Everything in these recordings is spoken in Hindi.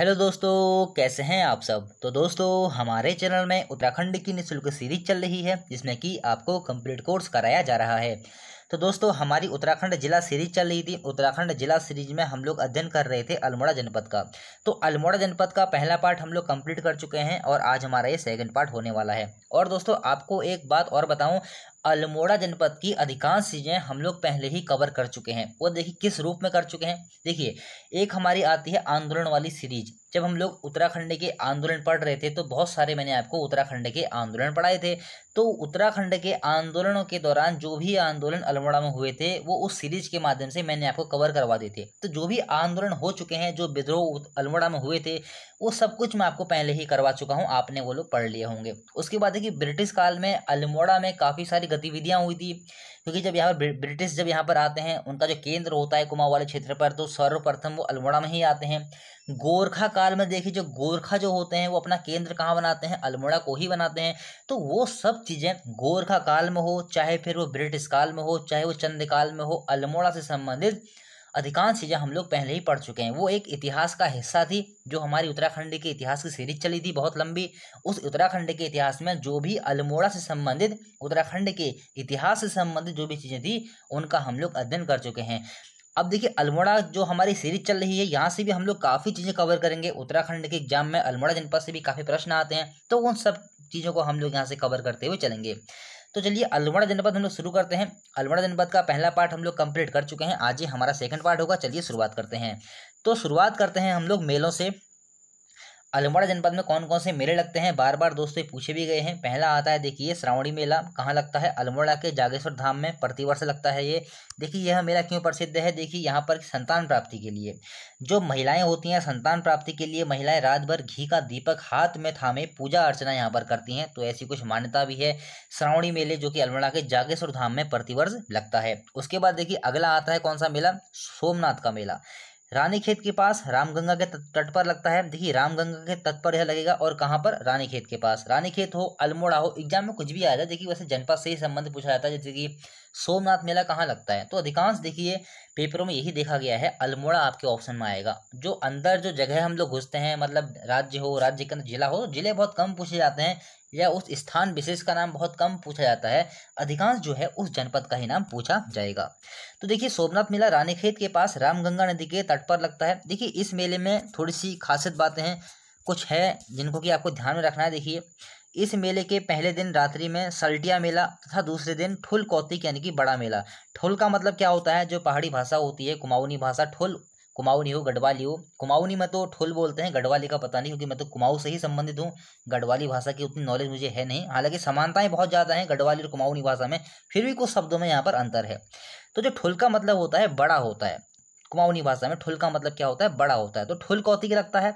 हेलो दोस्तों कैसे हैं आप सब तो दोस्तों हमारे चैनल में उत्तराखंड की निःशुल्क सीरीज चल रही है जिसमें कि आपको कंप्लीट कोर्स कराया जा रहा है तो दोस्तों हमारी उत्तराखंड जिला सीरीज चल रही थी उत्तराखंड जिला सीरीज में हम लोग अध्ययन कर रहे थे अल्मोड़ा जनपद का तो अल्मोड़ा जनपद का पहला पार्ट हम लोग कंप्लीट कर चुके हैं और आज हमारा ये सेकंड पार्ट होने वाला है और दोस्तों आपको एक बात और बताऊं अल्मोड़ा जनपद की अधिकांश चीज़ें हम लोग पहले ही कवर कर चुके हैं वो देखिए किस रूप में कर चुके हैं देखिए एक हमारी आती है आंदोलन वाली सीरीज जब हम लोग उत्तराखंड के आंदोलन पढ़ रहे थे तो बहुत सारे मैंने आपको उत्तराखंड के आंदोलन पढ़ाए थे तो उत्तराखंड के आंदोलनों के दौरान जो भी आंदोलन अल्मोड़ा में हुए थे वो उस सीरीज के माध्यम से मैंने आपको कवर करवा दिए थे तो जो भी आंदोलन हो चुके हैं जो विद्रोह अल्मोड़ा में हुए थे वो सब कुछ मैं आपको पहले ही करवा चुका हूँ आपने वो लोग पढ़ लिए होंगे उसके बाद है कि ब्रिटिश काल में अल्मोड़ा में काफ़ी सारी गतिविधियाँ हुई थी क्योंकि जब यहाँ पर ब्रिटिश जब यहाँ पर आते हैं उनका जो केंद्र होता है कुमाऊँ वाले क्षेत्र पर तो सर्वप्रथम वो अल्मोड़ा में ही आते हैं गोरखा काल में देखिए जो गोरखा जो होते हैं वो अपना केंद्र कहाँ बनाते हैं अल्मोड़ा को ही बनाते हैं तो वो सब चीज़ें गोरखा काल में हो चाहे फिर वो ब्रिटिश काल में हो चाहे वो चंद्र काल में हो अल्मोड़ा से संबंधित अधिकांश चीज़ें हम लोग पहले ही पढ़ चुके हैं वो एक इतिहास का हिस्सा थी जो हमारी उत्तराखंड के इतिहास की सीरीज चली थी बहुत लंबी उस उत्तराखंड के इतिहास में जो भी अल्मोड़ा से संबंधित उत्तराखंड के इतिहास से संबंधित जो भी चीज़ें थी उनका हम लोग अध्ययन कर चुके हैं अब देखिए अल्मोड़ा जो हमारी सीरीज चल रही है यहाँ से भी हम लोग काफ़ी चीज़ें कवर करेंगे उत्तराखंड के एग्जाम में अल्मोड़ा जनपद से भी काफ़ी प्रश्न आते हैं तो उन सब चीज़ों को हम लोग यहाँ से कवर करते हुए चलेंगे तो चलिए अलवड़ा जनपद हम लोग शुरू करते हैं अलवड़ा जनपद का पहला पार्ट हम लोग कंप्लीट कर चुके हैं आज ही हमारा सेकंड पार्ट होगा चलिए शुरुआत करते हैं तो शुरुआत करते हैं हम लोग मेलों से अल्मोड़ा जनपद में कौन कौन से मेले लगते हैं बार बार दोस्तों पूछे भी गए हैं पहला आता है देखिए श्रावणी मेला कहाँ लगता है अल्मोड़ा के जागेश्वर धाम में प्रतिवर्ष लगता है ये देखिए यह मेला क्यों प्रसिद्ध है देखिए यहाँ पर संतान प्राप्ति के लिए जो महिलाएं होती हैं संतान प्राप्ति के लिए महिलाएं रात भर घी का दीपक हाथ में थामे पूजा अर्चना यहाँ पर करती हैं तो ऐसी कुछ मान्यता भी है श्रावणी मेले जो कि अल्मोड़ा के जागेश्वर धाम में प्रतिवर्ष लगता है उसके बाद देखिए अगला आता है कौन सा मेला सोमनाथ का मेला रानीखेत के पास रामगंगा के तट पर लगता है देखिए रामगंगा के तट पर यह लगेगा और कहाँ पर रानीखेत के पास रानीखेत हो अल्मोड़ा हो एग्जाम में कुछ भी आ जाए देखिए वैसे जनपद से ही संबंध पूछा जाता है जैसे कि सोमनाथ मेला कहाँ लगता है तो अधिकांश देखिए पेपरों में यही देखा गया है अल्मोड़ा आपके ऑप्शन में आएगा जो अंदर जो जगह हम लोग घुसते हैं मतलब राज्य हो राज्य के अंदर जिला हो जिले बहुत कम पूछे जाते हैं या उस स्थान विशेष का नाम बहुत कम पूछा जाता है अधिकांश जो है उस जनपद का ही नाम पूछा जाएगा तो देखिए सोमनाथ मेला रानीखेत के पास रामगंगा नदी के तट पर लगता है देखिए इस मेले में थोड़ी सी खासियत बातें हैं कुछ है जिनको कि आपको ध्यान में रखना है देखिए इस मेले के पहले दिन रात्रि में सल्टिया मेला तथा दूसरे दिन ठुल कौतिक यानी कि बड़ा मेला ठुल का मतलब क्या होता है जो पहाड़ी भाषा होती है कुमाऊनी भाषा ठुल कुमाऊनी हो गढ़वाली हो कुमाऊनी में तो ठोल बोलते हैं गढ़वाली का पता नहीं क्योंकि मैं तो कुमाऊ से ही संबंधित हूँ गढ़वाली भाषा की उतनी नॉलेज मुझे है नहीं हालांकि समानताएं बहुत ज़्यादा हैं गढ़वाली और कुमाऊनी भाषा में फिर भी कुछ शब्दों में यहाँ पर अंतर है तो जो ठुल का मतलब होता है बड़ा होता है कुमाऊनी भाषा में ठुल का मतलब क्या होता है बड़ा होता है तो ठुल कौतिक लगता है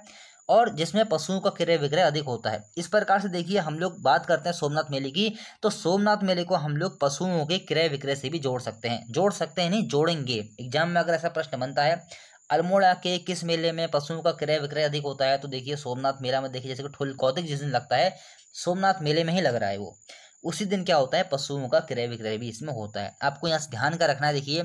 और जिसमें पशुओं का क्रय विक्रय अधिक होता है इस प्रकार से देखिए हम लोग बात करते हैं सोमनाथ मेले की तो सोमनाथ मेले को हम लोग पशुओं के क्रय विक्रय से भी जोड़ सकते हैं जोड़ सकते हैं नहीं जोड़ेंगे एग्जाम में अगर ऐसा प्रश्न बनता है अल्मोड़ा के किस मेले में पशुओं का क्रय विक्रय अधिक होता है तो देखिए सोमनाथ मेला में देखिए जैसे कि ठुल कौतिक जिस दिन लगता है सोमनाथ मेले में ही लग रहा है वो उसी दिन क्या होता है पशुओं का क्रय विक्रय भी इसमें होता है आपको यहाँ से ध्यान का रखना है देखिए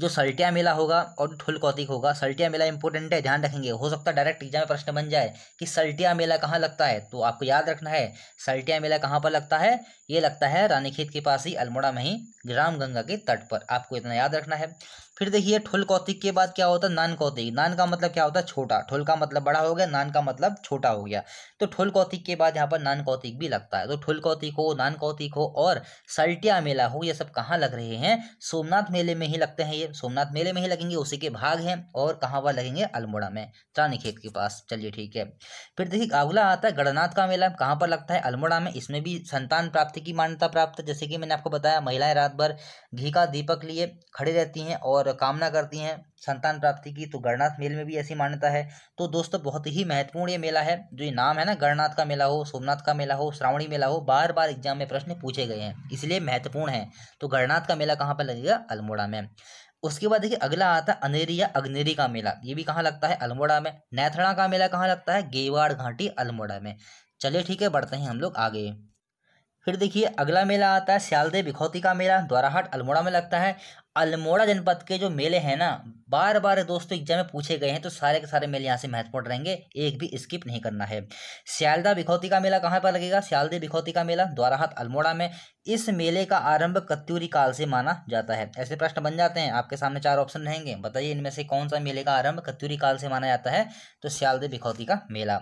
जो सल्टिया मेला होगा और ठुल कौतिक होगा सल्टिया मेला इंपॉर्टेंट है ध्यान रखेंगे हो सकता है डायरेक्ट एग्जाम में प्रश्न बन जाए कि सल्टिया मेला कहाँ लगता है तो आपको याद रखना है सल्टिया मेला कहाँ पर लगता है ये लगता है रानीखेत के पास ही अल्मोड़ा में ही ग्राम गंगा के तट पर आपको इतना याद रखना है फिर देखिए ठुल कौतिक के बाद क्या होता है नान कौतिक नान का मतलब क्या होता है छोटा ठुल का मतलब बड़ा हो गया नान का मतलब छोटा हो गया तो ठुल कौतिक के बाद यहाँ पर नान कौतिक भी लगता है तो ठुल कौतिक हो नान कौतिक हो और सल्टिया मेला हो ये सब कहाँ लग रहे हैं सोमनाथ मेले में ही लगते हैं ये सोमनाथ मेले में ही लगेंगे उसी के भाग हैं और कहाँ पर लगेंगे अल्मोड़ा में खेत के पास चलिए ठीक है फिर देखिए अगला आता है गणनाथ का मेला कहाँ पर लगता है अल्मोड़ा में इसमें भी संतान प्राप्ति की मान्यता प्राप्त जैसे कि मैंने आपको बताया महिलाएं रात भर घी का दीपक लिए खड़े रहती हैं और और कामना करती हैं संतान प्राप्ति की तो गणनाथ मेले में भी ऐसी मान्यता है तो दोस्तों बहुत ही महत्वपूर्ण ये मेला है जो ये नाम है ना गणनाथ का मेला हो सोमनाथ का मेला हो श्रावणी मेला हो बार बार एग्जाम में प्रश्न पूछे गए हैं इसलिए महत्वपूर्ण है तो गणनाथ का मेला कहाँ पर लगेगा अल्मोड़ा में उसके बाद देखिए अगला आता है अनेरी या अग्नेरी का मेला ये भी कहाँ लगता है अल्मोड़ा में नैथड़ा का मेला कहाँ लगता है गेवाड़ घाटी अल्मोड़ा में चलिए ठीक है बढ़ते हैं हम लोग आगे फिर देखिए अगला मेला आता है सियालदे बिखौती का मेला द्वाराहाट अल्मोड़ा में लगता है अल्मोड़ा जनपद के जो मेले हैं ना बार बार दोस्तों एग्जाम में पूछे गए हैं तो सारे के सारे मेले यहाँ से महत्वपूर्ण रहेंगे एक भी स्किप नहीं करना है सियालदा बिखौती का मेला कहाँ पर लगेगा सियालदे बिखौती का मेला द्वाराहाट अल्मोड़ा में इस मेले का आरंभ कत्यूरी काल से माना जाता है ऐसे प्रश्न बन जाते हैं आपके सामने चार ऑप्शन रहेंगे बताइए इनमें से कौन सा मेले का आरंभ कत्यूरी काल से माना जाता है तो सियालदे बिखौती का मेला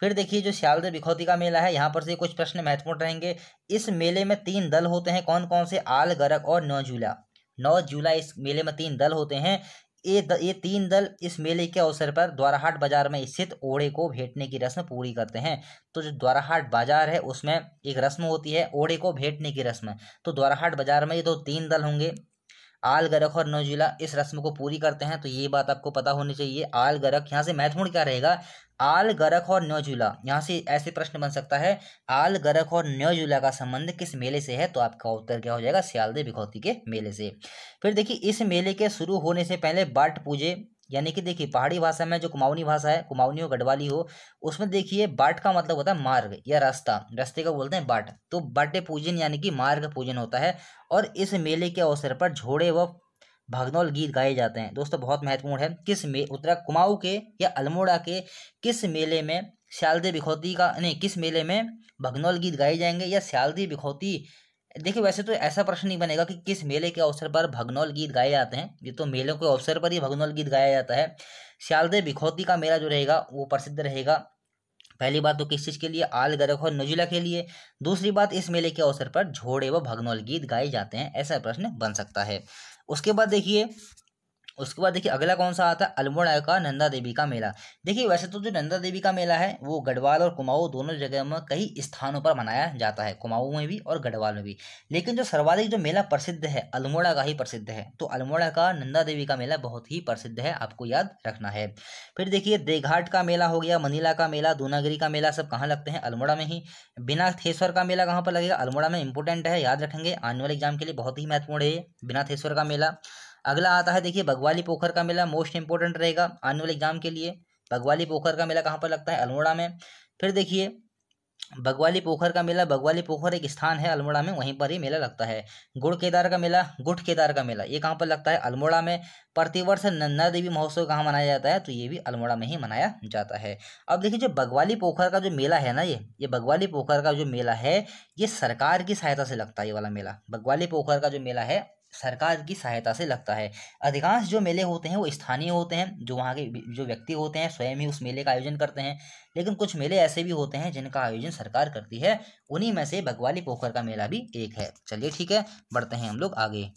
फिर देखिए जो सियालदे बिखौती का मेला है यहाँ पर से कुछ प्रश्न महत्वपूर्ण रहेंगे इस मेले में तीन दल होते हैं कौन कौन से आल गरक और नौजूला नौ जुलाई इस मेले में तीन दल होते हैं ये ये तीन दल इस मेले के अवसर पर द्वाराहाट बाजार में स्थित ओढ़े को भेंटने की रस्म पूरी करते हैं तो जो द्वाराहाट बाजार है उसमें एक रस्म होती है ओढ़े को भेंटने की रस्म तो द्वाराहाट बाजार में ये दो तीन दल होंगे आल गरख और नौजिला इस रस्म को पूरी करते हैं तो ये बात आपको पता होनी चाहिए आल गरख यहाँ से महत्वपूर्ण क्या रहेगा आल गरख और न्योजुला यहाँ से ऐसे प्रश्न बन सकता है आल गरख और न्योजुला का संबंध किस मेले से है तो आपका उत्तर क्या हो जाएगा सियालदे भिखौती के मेले से फिर देखिए इस मेले के शुरू होने से पहले बाट पूजे यानी कि देखिए पहाड़ी भाषा में जो कुमाऊनी भाषा है कुमाऊनी हो गढ़वाली हो उसमें देखिए बाट का मतलब होता है मार्ग या रास्ता रास्ते का बोलते हैं बाट तो बाटे पूजन यानी कि मार्ग पूजन होता है और इस मेले के अवसर पर झोड़े व भगनौल गीत गाए जाते हैं दोस्तों बहुत महत्वपूर्ण है किस मे उत्तरा कुमाऊ के या अल्मोड़ा के किस मेले में सियालदे बिखौती का नहीं किस मेले में भगनौल गीत गाए जाएंगे या सियालदी बिखौती देखिए वैसे तो ऐसा प्रश्न नहीं बनेगा कि किस मेले के अवसर पर भगनौल गीत गाए जाते हैं ये तो मेलों के अवसर पर ही भगनौल गीत गाया जाता है सियालदे बिखौती का मेला जो रहेगा वो प्रसिद्ध रहेगा पहली बात तो किस चीज़ के लिए आल गरख और नजुला के लिए दूसरी बात इस मेले के अवसर पर झोड़े व भगनौल गीत गाए जाते हैं ऐसा प्रश्न बन सकता है उसके बाद देखिए उसके बाद देखिए अगला कौन सा आता है अल्मोड़ा का नंदा देवी का मेला देखिए वैसे तो जो नंदा देवी का मेला है वो गढ़वाल और कुमाऊं दोनों जगह में कई स्थानों पर मनाया जाता है कुमाऊं में भी और गढ़वाल में भी लेकिन जो सर्वाधिक जो मेला प्रसिद्ध है अल्मोड़ा का ही प्रसिद्ध है तो अल्मोड़ा का नंदा देवी का मेला बहुत ही प्रसिद्ध है आपको याद रखना है फिर देखिए देघाट का मेला हो गया मनीला का मेला दूनागिरी का मेला सब कहाँ लगते हैं अल्मोड़ा में ही बिनाथेश्वर का मेला कहाँ पर लगेगा अल्मोड़ा में इंपोर्टेंट है याद रखेंगे आने वाले एग्जाम के लिए बहुत ही महत्वपूर्ण है बिनाथेश्वर का मेला अगला आता है देखिए भगवाली पोखर का मेला मोस्ट इंपॉर्टेंट रहेगा आने वाले एग्जाम के लिए भगवाली पोखर का मेला कहाँ पर लगता है अल्मोड़ा में फिर देखिए भगवाली पोखर का मेला भगवाली पोखर एक स्थान है अल्मोड़ा में वहीं पर ही मेला लगता है गुड़ केदार का मेला गुट केदार का मेला ये कहाँ पर लगता है अल्मोड़ा में प्रतिवर्ष नन्ना देवी महोत्सव कहाँ मनाया जाता है तो ये भी अल्मोड़ा में ही मनाया जाता है अब देखिए जो बगवाली पोखर का जो मेला है ना ये ये बगवाली पोखर का जो मेला है ये सरकार की सहायता से लगता है ये वाला मेला बगवाली पोखर का जो मेला है सरकार की सहायता से लगता है अधिकांश जो मेले होते हैं वो स्थानीय होते हैं जो वहाँ के जो व्यक्ति होते हैं स्वयं ही उस मेले का आयोजन करते हैं लेकिन कुछ मेले ऐसे भी होते हैं जिनका आयोजन सरकार करती है उन्हीं में से भगवाली पोखर का मेला भी एक है चलिए ठीक है बढ़ते हैं हम लोग आगे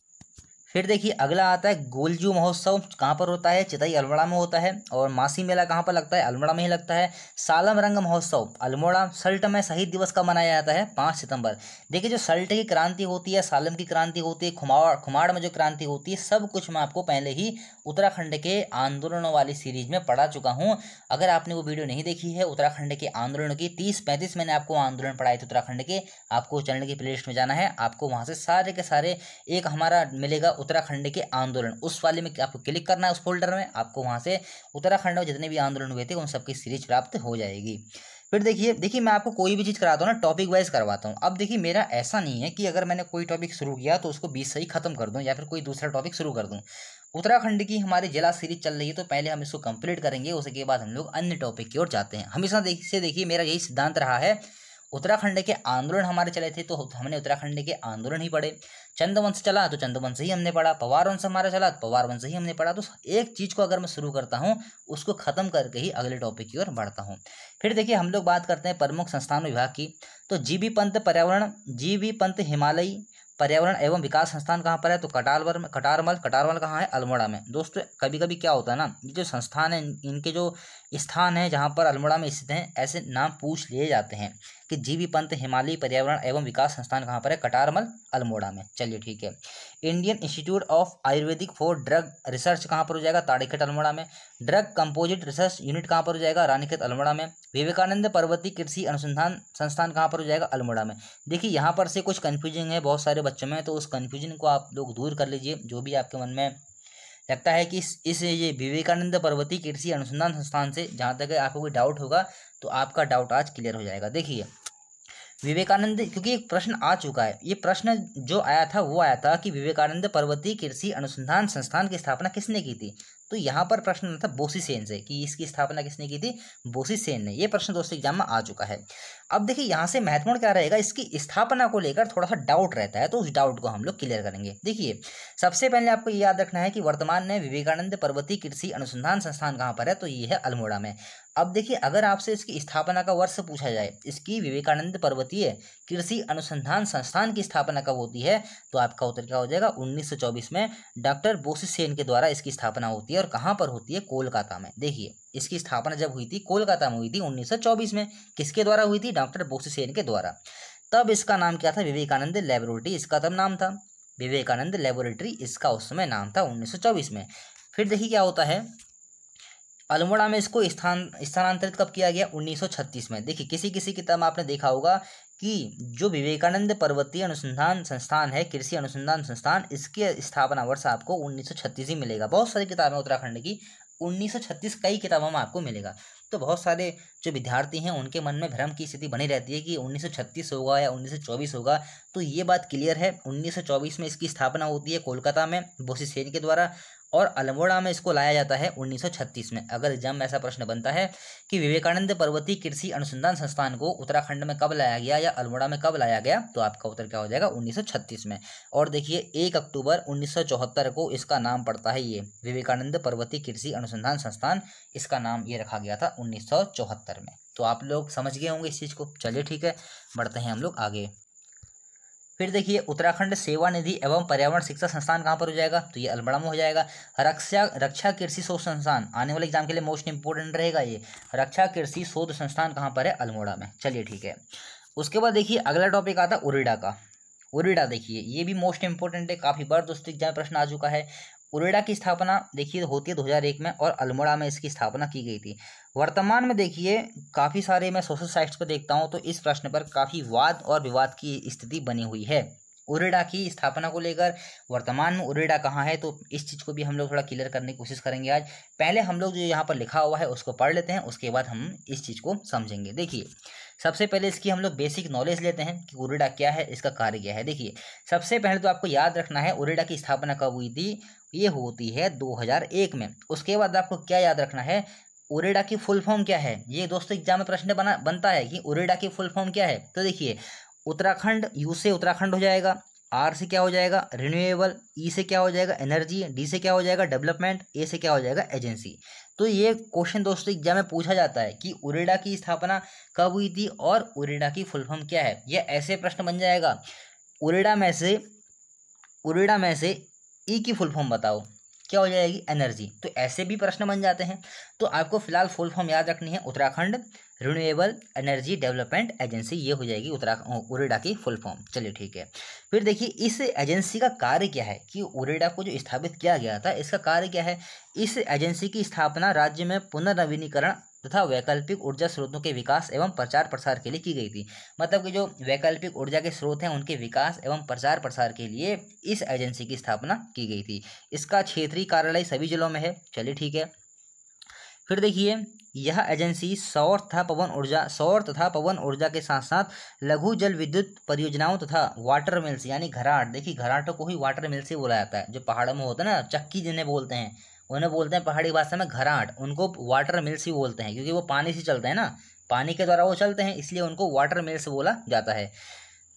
फिर देखिए अगला आता है गोलजू महोत्सव कहाँ पर होता है चितई अल्मोड़ा में होता है और मासी मेला कहाँ पर लगता है अल्मोड़ा में ही लगता है सालम रंग महोत्सव अल्मोड़ा सल्ट में शहीद दिवस का मनाया जाता है पाँच सितंबर देखिए जो सल्ट की क्रांति होती है सालम की क्रांति होती है खुमाड़ खुमाड़ में जो क्रांति होती है सब कुछ मैं आपको पहले ही उत्तराखंड के आंदोलनों वाली सीरीज में पढ़ा चुका हूँ अगर आपने वो वीडियो नहीं देखी है उत्तराखंड के आंदोलन की तीस पैंतीस मैंने आपको आंदोलन पढ़ाए थे उत्तराखंड के आपको चैनल की प्ले में जाना है आपको वहाँ से सारे के सारे एक हमारा मिलेगा उत्तराखंड के आंदोलन उस वाले में आपको क्लिक करना है उस फोल्डर में आपको वहाँ से उत्तराखंड में जितने भी आंदोलन हुए थे उन सबकी सीरीज प्राप्त हो जाएगी फिर देखिए देखिए मैं आपको कोई भी चीज़ कराता हूँ ना टॉपिक वाइज करवाता हूँ अब देखिए मेरा ऐसा नहीं है कि अगर मैंने कोई टॉपिक शुरू किया तो उसको बीस से ही खत्म कर दूँ या फिर कोई दूसरा टॉपिक शुरू कर दूँ उत्तराखंड की हमारी जिला सीरीज चल रही है तो पहले हम इसको कंप्लीट करेंगे उसके बाद हम लोग अन्य टॉपिक की ओर जाते हैं हमेशा देखिए मेरा यही सिद्धांत रहा है उत्तराखंड के आंदोलन हमारे चले थे तो हमने उत्तराखंड के आंदोलन ही पढ़े चंदवंश चला तो चंद्रवंश ही हमने पढ़ा पवार वंश हमारा चला तो पवार वंश ही हमने पढ़ा तो एक चीज़ को अगर मैं शुरू करता हूँ उसको ख़त्म करके ही अगले टॉपिक की ओर बढ़ता हूँ फिर देखिए हम लोग बात करते हैं प्रमुख संस्थान विभाग की तो जी बी पंत पर्यावरण जी बी पंत हिमालयी पर्यावरण एवं विकास संस्थान कहाँ पर है तो कटारवर में कटारमल कटारमल कहाँ है अल्मोड़ा में दोस्तों कभी कभी क्या होता है ना ये जो संस्थान है इनके जो स्थान है जहाँ पर अल्मोड़ा में स्थित हैं ऐसे नाम पूछ लिए जाते हैं कि जीबी पंत हिमालयी पर्यावरण एवं विकास संस्थान कहाँ पर है कटारमल अल्मोड़ा में चलिए ठीक है Indian Institute of Ayurvedic for drug research कहाँ पर हो जाएगा ताड़ीखेट अल्मोड़ा में ड्रग कंपोजिट रिसर्च यूनिट कहाँ पर हो जाएगा रानीखेत अल्मोड़ा में विवेकानंद पर्वती कृषि अनुसंधान संस्थान कहाँ पर हो जाएगा अल्मोड़ा में देखिए यहाँ पर से कुछ कन्फ्यूजन है बहुत सारे बच्चों में तो उस कन्फ्यूजन को आप लोग दूर कर लीजिए जो भी आपके मन में लगता है कि इस, इस ये विवेकानंद पर्वती कृषि अनुसंधान संस्थान से जहाँ तक आपको कोई डाउट होगा तो आपका डाउट आज क्लियर हो जाएगा देखिए विवेकानंद क्योंकि एक प्रश्न आ चुका है ये प्रश्न जो आया था वो आया था कि विवेकानंद पर्वतीय कृषि अनुसंधान संस्थान की स्थापना किसने की थी तो यहाँ पर प्रश्न था बोसी सेन से कि इसकी स्थापना किसने की थी बोसी सेन ने ये प्रश्न दोस्तों एग्जाम में आ चुका है अब देखिए यहाँ से महत्वपूर्ण क्या रहेगा इसकी स्थापना को लेकर थोड़ा सा डाउट रहता है तो उस डाउट को हम लोग क्लियर करेंगे देखिए सबसे पहले आपको ये याद रखना है कि वर्तमान में विवेकानंद पर्वतीय कृषि अनुसंधान संस्थान कहाँ पर है तो ये है अल्मोड़ा में अब देखिए अगर आपसे इसकी स्थापना का वर्ष पूछा जाए इसकी विवेकानंद पर्वतीय कृषि अनुसंधान संस्थान की स्थापना कब होती है तो आपका उत्तर क्या हो जाएगा 1924 में डॉक्टर बोसिसेन के द्वारा इसकी स्थापना होती है और कहाँ पर होती है कोलकाता में देखिए इसकी स्थापना जब हुई थी कोलकाता में हुई थी उन्नीस में किसके द्वारा हुई थी डॉक्टर बोसिसेन के द्वारा तब इसका नाम क्या था विवेकानंद लेबोरेटरी इसका तब नाम था विवेकानंद लेबोरेटरी इसका उस समय नाम था उन्नीस में फिर देखिए क्या होता है अल्मोड़ा में इसको स्थान स्थानांतरित कब किया गया 1936 में देखिए किसी किसी किताब में आपने देखा होगा कि जो विवेकानंद पर्वतीय अनुसंधान संस्थान है कृषि अनुसंधान संस्थान इसके स्थापना वर्ष आपको 1936 ही मिलेगा बहुत सारी किताबें उत्तराखंड की 1936 कई किताबों में आपको मिलेगा तो बहुत सारे जो विद्यार्थी हैं उनके मन में भ्रम की स्थिति बनी रहती है कि 1936 होगा या 1924 होगा तो ये बात क्लियर है 1924 में इसकी स्थापना होती है कोलकाता में बोसी सेन के द्वारा और अल्मोड़ा में इसको लाया जाता है 1936 में अगर जम ऐसा प्रश्न बनता है कि विवेकानंद पर्वतीय कृषि अनुसंधान संस्थान को उत्तराखंड में कब लाया गया या अल्मोड़ा में कब लाया गया तो आपका उत्तर क्या हो जाएगा 1936 में और देखिए एक अक्टूबर 1974 को इसका नाम पड़ता है ये विवेकानंद पर्वतीय कृषि अनुसंधान संस्थान इसका नाम ये रखा गया था उन्नीस में तो आप लोग समझ गए होंगे इस चीज़ को चलिए ठीक है बढ़ते हैं हम लोग आगे फिर देखिए उत्तराखंड सेवा निधि एवं पर्यावरण शिक्षा संस्थान कहाँ पर हो जाएगा तो ये अल्मड़ा में हो जाएगा रक्षा रक्षा कृषि शोध संस्थान आने वाले एग्जाम के लिए मोस्ट इंपोर्टेंट रहेगा ये रक्षा कृषि शोध संस्थान कहाँ पर है अल्मोड़ा में चलिए ठीक है उसके बाद देखिए अगला टॉपिक आता है उरीडा का उरीडा देखिए ये भी मोस्ट इंपोर्टेंट है काफ़ी बार दोस्तों एग्जाम प्रश्न आ चुका है उरेडा की स्थापना देखिए होती है दो में और अल्मोड़ा में इसकी स्थापना की गई थी वर्तमान में देखिए काफ़ी सारे मैं सोशल साइट्स पर देखता हूँ तो इस प्रश्न पर काफ़ी वाद और विवाद की स्थिति बनी हुई है उरेडा की स्थापना को लेकर वर्तमान में उरेडा कहाँ है तो इस चीज़ को भी हम लोग थोड़ा क्लियर करने की कोशिश करेंगे आज पहले हम लोग जो यहाँ पर लिखा हुआ है उसको पढ़ लेते हैं उसके बाद हम इस चीज़ को समझेंगे देखिए सबसे पहले इसकी हम लोग बेसिक नॉलेज लेते हैं कि उरेडा क्या है इसका कार्य क्या है देखिए सबसे पहले तो आपको याद रखना है उरेडा की स्थापना कब हुई थी ये होती है दो में उसके बाद आपको क्या याद रखना है ओरेडा की फुल फॉर्म क्या है ये दोस्तों एग्जाम में प्रश्न बना बनता है कि ओरेडा की फुल फॉर्म क्या है तो देखिए उत्तराखंड यू से उत्तराखंड हो जाएगा आर से क्या हो जाएगा रिन्यूएबल ई से क्या हो जाएगा एनर्जी डी से क्या हो जाएगा डेवलपमेंट ए से क्या हो जाएगा एजेंसी तो ये क्वेश्चन दोस्तों एग्जाम में पूछा जाता है कि उरेडा की स्थापना कब हुई थी और उरेडा की फुल फॉर्म क्या है यह ऐसे प्रश्न बन जाएगा उरेडा में से उरेडा में से ई की फुल फॉर्म बताओ क्या हो जाएगी एनर्जी तो ऐसे भी प्रश्न बन जाते हैं तो आपको फिलहाल फुल फॉर्म याद रखनी है Uttarakhand renewable energy development agency ये हो जाएगी उत्तराखंड उरेडा की फुल फॉर्म चलिए ठीक है फिर देखिए इस एजेंसी का कार्य क्या है कि उरेडा को जो स्थापित किया गया था इसका कार्य क्या है इस एजेंसी की स्थापना राज्य में पुनर्नवीनीकरण तथा वैकल्पिक ऊर्जा स्रोतों के विकास एवं प्रचार प्रसार के लिए की गई थी मतलब कि जो वैकल्पिक ऊर्जा के स्रोत हैं उनके विकास एवं प्रचार प्रसार के लिए इस एजेंसी की स्थापना की गई थी इसका क्षेत्रीय कार्यालय सभी जिलों में है चलिए ठीक है फिर देखिए यह एजेंसी सौर तथा पवन ऊर्जा सौर तथा पवन ऊर्जा के साथ साथ लघु जल विद्युत परियोजनाओं तथा वाटर मिल्स यानी घराट देखिए घराटों को ही वाटर मिल्स ही बोला जाता है जो पहाड़ों में होता है ना चक्की जिन्हें बोलते हैं उन्हें बोलते हैं पहाड़ी भाषा में घराट उनको वाटर मिल्स ही बोलते हैं क्योंकि वो पानी से चलते हैं ना पानी के द्वारा वो चलते हैं इसलिए उनको वाटर मिल्स बोला जाता है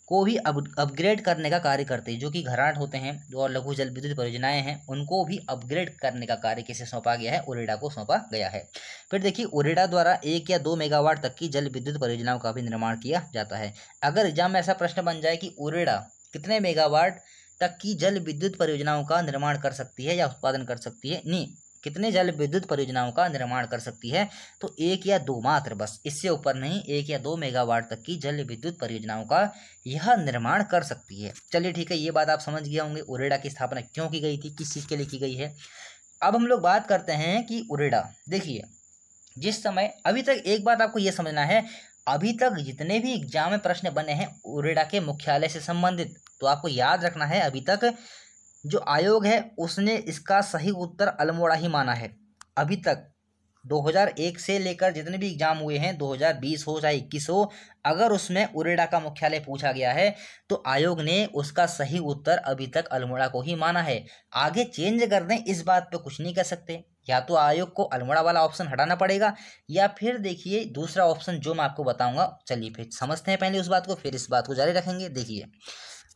को भी अपग्रेड करने का कार्य करते हैं जो कि घराट होते हैं और लघु जल विद्युत परियोजनाएं हैं उनको भी अपग्रेड करने का कार्य किसे सौंपा गया है ओरेडा को सौंपा गया है फिर देखिए ओरेडा द्वारा एक या दो मेगावाट तक की जल विद्युत परियोजनाओं का भी निर्माण किया जाता है अगर एग्जाम में ऐसा प्रश्न बन जाए कि ओरेडा कितने मेगावाट तक की जल विद्युत परियोजनाओं का निर्माण कर सकती है या उत्पादन कर सकती है नहीं कितने जल विद्युत परियोजनाओं का निर्माण कर सकती है तो एक या दो मात्र बस इससे ऊपर नहीं एक या दो मेगावाट तक की जल विद्युत परियोजनाओं का यह निर्माण कर सकती है चलिए ठीक है ये बात आप समझ गए होंगे उरेडा की स्थापना क्यों की गई थी किस चीज़ के लिए की गई है अब हम लोग बात करते हैं कि उरेडा देखिए जिस समय अभी तक एक बात आपको यह समझना है अभी तक जितने भी एग्जाम में प्रश्न बने हैं उरेडा के मुख्यालय से संबंधित तो आपको याद रखना है अभी तक जो आयोग है उसने इसका सही उत्तर अल्मोड़ा ही माना है अभी तक 2001 से लेकर जितने भी एग्जाम हुए हैं 2020 हो चाहे इक्कीस हो अगर उसमें उरेडा का मुख्यालय पूछा गया है तो आयोग ने उसका सही उत्तर अभी तक अल्मोड़ा को ही माना है आगे चेंज कर दें इस बात पे कुछ नहीं कर सकते या तो आयोग को अल्मोड़ा वाला ऑप्शन हटाना पड़ेगा या फिर देखिए दूसरा ऑप्शन जो मैं आपको बताऊंगा चलिए फिर समझते हैं पहले उस बात को फिर इस बात को जारी रखेंगे देखिए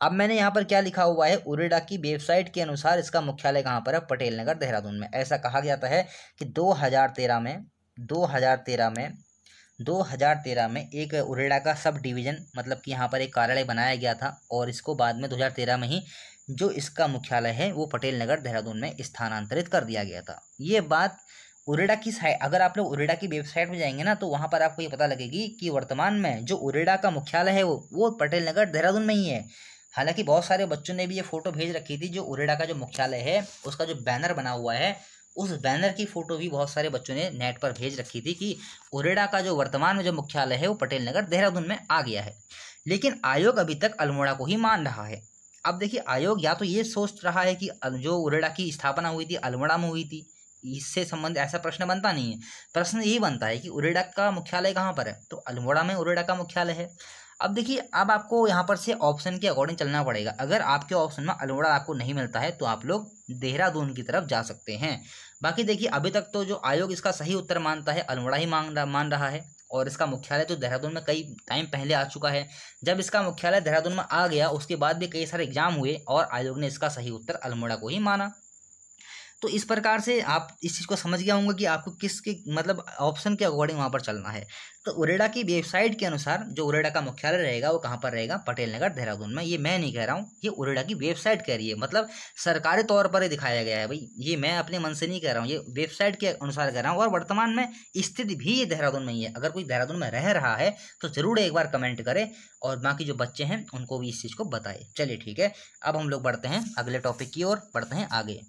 अब मैंने यहाँ पर क्या लिखा हुआ है उरेडा की वेबसाइट के अनुसार इसका मुख्यालय कहाँ पर है पटेल नगर देहरादून में ऐसा कहा जाता है कि 2013 में 2013 में 2013 में एक उरेडा का सब डिवीज़न मतलब कि यहाँ पर एक कार्यालय बनाया गया था और इसको बाद में 2013 में ही जो इसका मुख्यालय है वो पटेल नगर देहरादून में स्थानांतरित कर दिया गया था ये बात उरेडा की साइड अगर आप लोग उरेडा की वेबसाइट में जाएंगे ना तो वहाँ पर आपको ये पता लगेगी कि वर्तमान में जो उरेडा का मुख्यालय है वो वो पटेल नगर देहरादून में ही है हालांकि बहुत सारे बच्चों ने भी ये फोटो भेज रखी थी जो उरेडा का जो मुख्यालय है उसका जो बैनर बना हुआ है उस बैनर की फोटो भी बहुत सारे बच्चों ने नेट पर भेज रखी थी कि उरेडा का जो वर्तमान में जो मुख्यालय है वो पटेल नगर देहरादून में आ गया है लेकिन आयोग अभी तक अल्मोड़ा को ही मान रहा है अब देखिए आयोग या तो ये सोच रहा है कि जो उरेडा की स्थापना हुई थी अल्मोड़ा में हुई थी इससे संबंध ऐसा प्रश्न बनता नहीं है प्रश्न यही बनता है कि उरेडा का मुख्यालय कहाँ पर है तो अल्मोड़ा में उरेडा का मुख्यालय है अब देखिए अब आपको यहाँ पर से ऑप्शन के अकॉर्डिंग चलना पड़ेगा अगर आपके ऑप्शन में अल्मोड़ा आपको नहीं मिलता है तो आप लोग देहरादून की तरफ जा सकते हैं बाकी देखिए अभी तक तो जो आयोग इसका सही उत्तर मानता है अल्मोड़ा ही मांग मान रहा है और इसका मुख्यालय तो देहरादून में कई टाइम पहले आ चुका है जब इसका मुख्यालय देहरादून में आ गया उसके बाद भी कई सारे एग्जाम हुए और आयोग ने इसका सही उत्तर अल्मोड़ा को ही माना तो इस प्रकार से आप इस चीज़ को समझ गया होंगे कि आपको किसके मतलब ऑप्शन के अकॉर्डिंग वहाँ पर चलना है तो उरेडा की वेबसाइट के अनुसार जो उरेडा का मुख्यालय रहेगा वो कहाँ पर रहेगा पटेल नगर देहरादून में ये मैं नहीं कह रहा हूँ ये उरेडा की वेबसाइट कह रही है मतलब सरकारी तौर पर ही दिखाया गया है भाई ये मैं अपने मन से नहीं कह रहा हूँ ये वेबसाइट के अनुसार कह रहा हूँ और वर्तमान में स्थिति भी देहरादून में ही है अगर कोई देहरादून में रह रहा है तो ज़रूर एक बार कमेंट करें और बाकी जो बच्चे हैं उनको भी इस चीज़ को बताए चलिए ठीक है अब हम लोग बढ़ते हैं अगले टॉपिक की ओर बढ़ते हैं आगे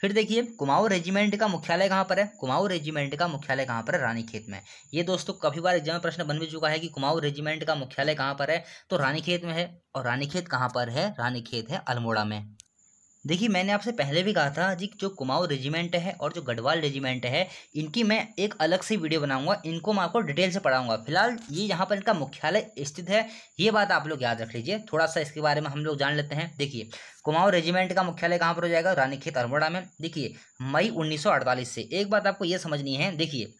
फिर देखिए कुमाऊं रेजिमेंट का मुख्यालय कहाँ पर है कुमाऊं रेजिमेंट का मुख्यालय कहाँ पर है रानीखेत में ये दोस्तों काफी बार एग्जाम प्रश्न बन भी चुका है कि कुमाऊं रेजिमेंट का मुख्यालय कहाँ पर है तो रानीखेत में है और रानीखेत कहाँ पर है रानीखेत है अल्मोड़ा में देखिए मैंने आपसे पहले भी कहा था जी जो कुमाऊँ रेजिमेंट है और जो गढ़वाल रेजिमेंट है इनकी मैं एक अलग से वीडियो बनाऊंगा इनको मैं आपको डिटेल से पढ़ाऊंगा फिलहाल ये यहाँ पर इनका मुख्यालय स्थित है ये बात आप लोग याद रख लीजिए थोड़ा सा इसके बारे में हम लोग जान लेते हैं देखिए कुमाऊँ रेजिमेंट का मुख्यालय कहाँ पर हो जाएगा रानीखेत अरमोड़ा में देखिए मई उन्नीस से एक बात आपको ये समझनी है देखिए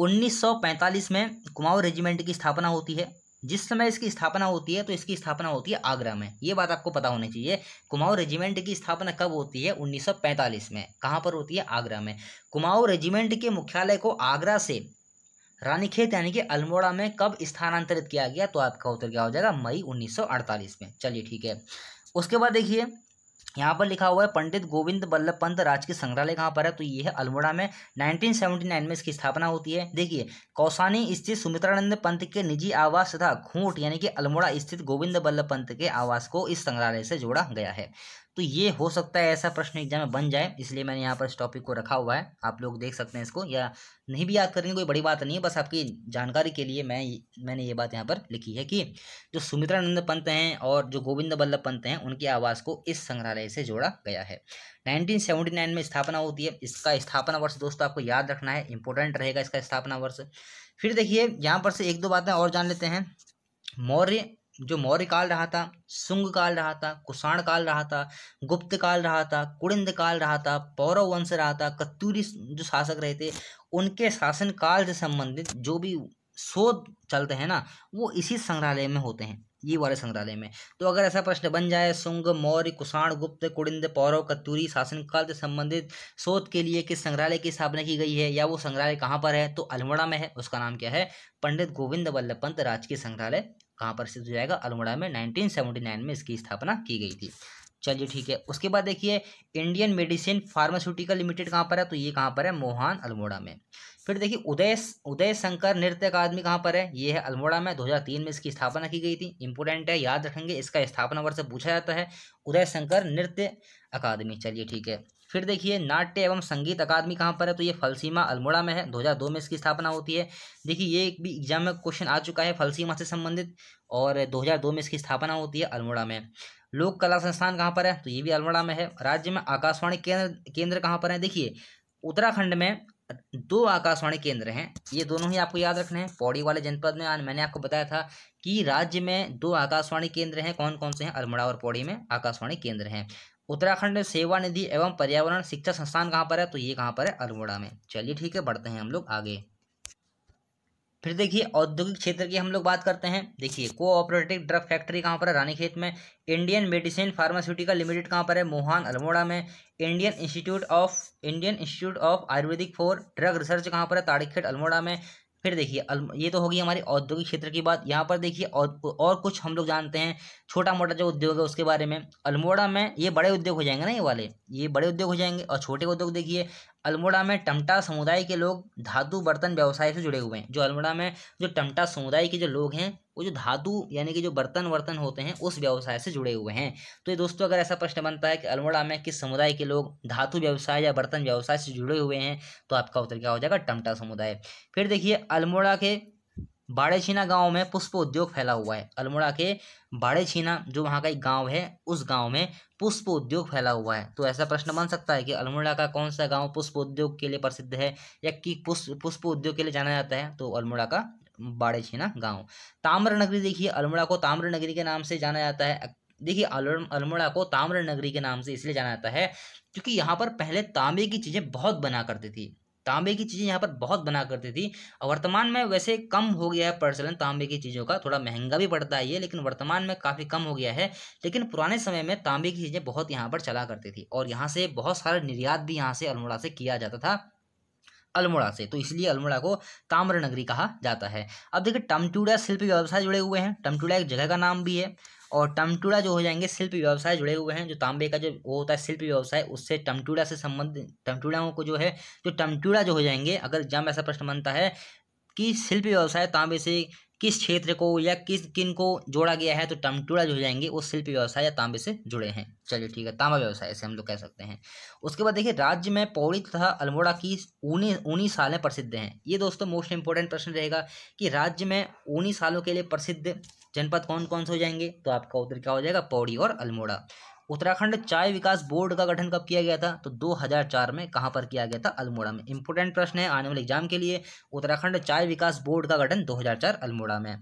1945 में कुमाऊँ रेजिमेंट की स्थापना होती है जिस समय इसकी स्थापना होती है तो इसकी स्थापना होती है आगरा में ये बात आपको पता होनी चाहिए कुमाऊं रेजिमेंट की स्थापना कब होती है 1945 में कहाँ पर होती है आगरा में कुमाऊं रेजिमेंट के मुख्यालय को आगरा से रानीखेत यानी कि अल्मोड़ा में कब स्थानांतरित किया गया तो आपका उत्तर क्या हो जाएगा मई उन्नीस में चलिए ठीक है उसके बाद देखिए यहाँ पर लिखा हुआ है पंडित गोविंद बल्लभ पंत राजकीय संग्रहालय कहाँ पर है तो ये है अल्मोड़ा में 1979 में इसकी स्थापना होती है देखिए कौसानी स्थित सुमित्रानंद पंत के निजी आवास तथा खूंट यानी कि अल्मोड़ा स्थित गोविंद बल्लभ पंत के आवास को इस संग्रहालय से जोड़ा गया है तो ये हो सकता है ऐसा प्रश्न एग्जाम में बन जाए इसलिए मैंने यहाँ पर इस टॉपिक को रखा हुआ है आप लोग देख सकते हैं इसको या नहीं भी याद करेंगे कोई बड़ी बात नहीं है बस आपकी जानकारी के लिए मैं मैंने ये बात यहाँ पर लिखी है कि जो सुमित्रानंद पंत हैं और जो गोविंद बल्लभ पंत हैं उनकी आवाज़ को इस संग्रहालय से जोड़ा गया है नाइनटीन में स्थापना होती है इसका स्थापना वर्ष दोस्तों आपको याद रखना है इंपॉर्टेंट रहेगा इसका स्थापना वर्ष फिर देखिए यहाँ पर से एक दो बातें और जान लेते हैं मौर्य जो मौर्य काल रहा था शुंग काल रहा था कुषाण काल रहा था गुप्त काल रहा था कुड़िंद काल रहा था पौरव वंश रहा था कत्तूरी जो शासक रहे थे उनके शासन काल से संबंधित जो भी शोध चलते हैं ना वो इसी संग्रहालय में होते हैं ये वाले संग्रहालय में तो अगर ऐसा प्रश्न बन जाए सुंग मौर्य कुषाण गुप्त कुड़िंद पौरव कत्तूरी शासनकाल से संबंधित शोध के लिए किस संग्रहालय की स्थापना की गई है या वो संग्रहालय कहाँ पर है तो अल्मोड़ा में है उसका नाम क्या है पंडित गोविंद वल्लभ पंत राजकीय संग्रहालय कहाँ पर स्थित हो जाएगा अल्मोड़ा में 1979 में इसकी स्थापना की गई थी चलिए ठीक है उसके बाद देखिए इंडियन मेडिसिन फार्मास्यूटिकल लिमिटेड कहाँ पर है तो ये कहाँ पर है मोहान अल्मोड़ा में फिर देखिए उदय उदय शंकर नृत्य अकादमी कहाँ पर है ये है अल्मोड़ा में 2003 में इसकी स्थापना की गई थी इंपोर्टेंट है याद रखेंगे इसका स्थापना वर्ष पूछा जाता है उदय शंकर नृत्य अकादमी चलिए ठीक है फिर देखिए नाट्य एवं संगीत अकादमी कहाँ पर है तो ये फलसीमा अल्मोड़ा में है 2002 में इसकी स्थापना होती है देखिए ये एक भी एग्जाम में क्वेश्चन आ चुका है फलसीमा से संबंधित और 2002 में इसकी स्थापना होती है अल्मोड़ा में लोक कला संस्थान कहाँ पर है तो ये भी अल्मोड़ा में है राज्य में आकाशवाणी केंद्र केंद्र कहाँ पर है देखिए उत्तराखंड में दो आकाशवाणी केंद्र हैं ये दोनों ही आपको याद रखने हैं पौड़ी वाले जनपद में मैंने आपको बताया था कि राज्य में दो आकाशवाणी केंद्र हैं कौन कौन से हैं अल्मोड़ा और पौड़ी में आकाशवाणी केंद्र हैं उत्तराखंड में सेवा निधि एवं पर्यावरण शिक्षा संस्थान कहाँ पर है तो ये कहाँ पर है अल्मोड़ा में चलिए ठीक है बढ़ते हैं हम लोग आगे फिर देखिए औद्योगिक क्षेत्र की हम लोग बात करते हैं देखिए कोऑपरेटिव ड्रग फैक्ट्री कहाँ पर है रानीखेत में इंडियन मेडिसिन फार्मास्यूटिकल लिमिटेड कहाँ पर है मोहान अल्मोड़ा में Indian Institute of Indian Institute of Ayurvedic for drug research कहाँ पर है ताड़ीखेट अल्मोड़ा में फिर देखिए ये तो होगी हमारे औद्योगिक क्षेत्र की बात यहाँ पर देखिए और, और कुछ हम लोग जानते हैं छोटा मोटा जो उद्योग है उसके बारे में अल्मोड़ा में ये बड़े उद्योग हो जाएंगे ना ये वाले ये बड़े उद्योग हो जाएंगे और छोटे उद्योग देखिए अल्मोड़ा में टमटा समुदाय के लोग धातु बर्तन व्यवसाय से जुड़े हुए हैं जो अल्मोड़ा में जो टमटा समुदाय के जो लोग हैं वो जो धातु यानी कि जो बर्तन वर्तन होते हैं उस व्यवसाय से जुड़े हुए हैं तो ये दोस्तों अगर ऐसा प्रश्न बनता है कि अल्मोड़ा में किस समुदाय के लोग धातु व्यवसाय या बर्तन व्यवसाय से जुड़े हुए हैं तो आपका उत्तर क्या हो जाएगा टमटा समुदाय फिर देखिए अल्मोड़ा के बाड़ेछीना गांव में पुष्प उद्योग फैला हुआ है अल्मोड़ा के बाड़ेछीना जो वहाँ का एक गांव है उस गांव में पुष्प उद्योग फैला हुआ है तो ऐसा प्रश्न बन सकता है कि अल्मोड़ा का कौन सा गांव पुष्प उद्योग के लिए प्रसिद्ध है या कि पुष्प पुष्प उद्योग के लिए जाना जाता है तो अल्मोड़ा का बाड़े छीना गाँव ताम्र नगरी देखिए अल्मोड़ा को ताम्र नगरी के नाम से जाना जाता है देखिए अल्मोड़ा को ताम्र नगरी के नाम से इसलिए जाना जाता है क्योंकि यहाँ पर पहले तांबे की चीज़ें बहुत बना करती थी तांबे की चीज़ें यहाँ पर बहुत बना करती थी और वर्तमान में वैसे कम हो गया है प्रचलन तांबे की चीज़ों का थोड़ा महंगा भी पड़ता है ये लेकिन वर्तमान में काफ़ी कम हो गया है लेकिन पुराने समय में तांबे की चीज़ें बहुत यहाँ पर चला करती थी और यहाँ से बहुत सारा निर्यात भी यहाँ से अल्मोड़ा से किया जाता था अल्मोड़ा से तो इसलिए अल्मोड़ा को ताम्र नगरी कहा जाता है अब देखिए टमटूड़ा शिल्प व्यवसाय जुड़े हुए हैं टमटूड़ा एक जगह का नाम भी है और टमटूड़ा जो हो जाएंगे शिल्प व्यवसाय जुड़े हुए हैं जो तांबे का जो वो होता है शिल्प व्यवसाय उससे टमटूड़ा से संबंध टमटूड़ाओं को जो है जो टमटूड़ा जो हो जाएंगे अगर एग्जाम ऐसा प्रश्न बनता है कि शिल्प व्यवसाय तांबे से किस क्षेत्र को या किस किन को जोड़ा गया है तो टमटूड़ा जो हो जाएंगे वो शिल्प व्यवसाय या तांबे से जुड़े हैं चलिए ठीक है तांबा व्यवसाय ऐसे हम लोग कह सकते हैं उसके बाद देखिए राज्य में पौड़ी तथा अल्मोड़ा की ऊनी ऊनी सालें प्रसिद्ध हैं ये दोस्तों मोस्ट इंपॉर्टेंट प्रश्न रहेगा कि राज्य में ऊनी सालों के लिए प्रसिद्ध जनपद कौन कौन से हो जाएंगे तो आपका उत्तर क्या हो जाएगा पौड़ी और अल्मोड़ा उत्तराखंड चाय विकास बोर्ड का गठन कब किया गया था तो 2004 में कहां पर किया गया था अल्मोड़ा में इंपोर्टेंट प्रश्न है आने वाले एग्जाम के लिए उत्तराखंड चाय विकास बोर्ड का गठन 2004 अल्मोड़ा में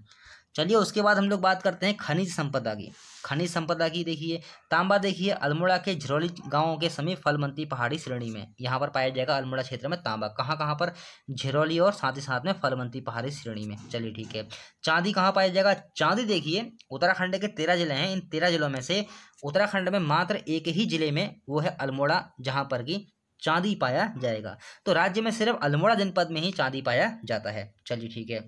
चलिए उसके बाद हम लोग बात करते हैं खनिज संपदा की खनिज संपदा की देखिए तांबा देखिए अल्मोड़ा के झरौली गांवों के समीप फलमंती पहाड़ी श्रेणी में यहाँ पर पाया जाएगा अल्मोड़ा क्षेत्र में तांबा कहाँ कहाँ पर झरौली और साथ ही साथ में फलमंती पहाड़ी श्रेणी में चलिए ठीक है चांदी कहाँ पाया जाएगा चांदी देखिए उत्तराखंड के तेरह जिले हैं इन तेरह जिलों में से उत्तराखंड में मात्र एक ही जिले में वो है अल्मोड़ा जहाँ पर की चांदी पाया जाएगा तो राज्य में सिर्फ अल्मोड़ा जनपद में ही चांदी पाया जाता है चलिए ठीक है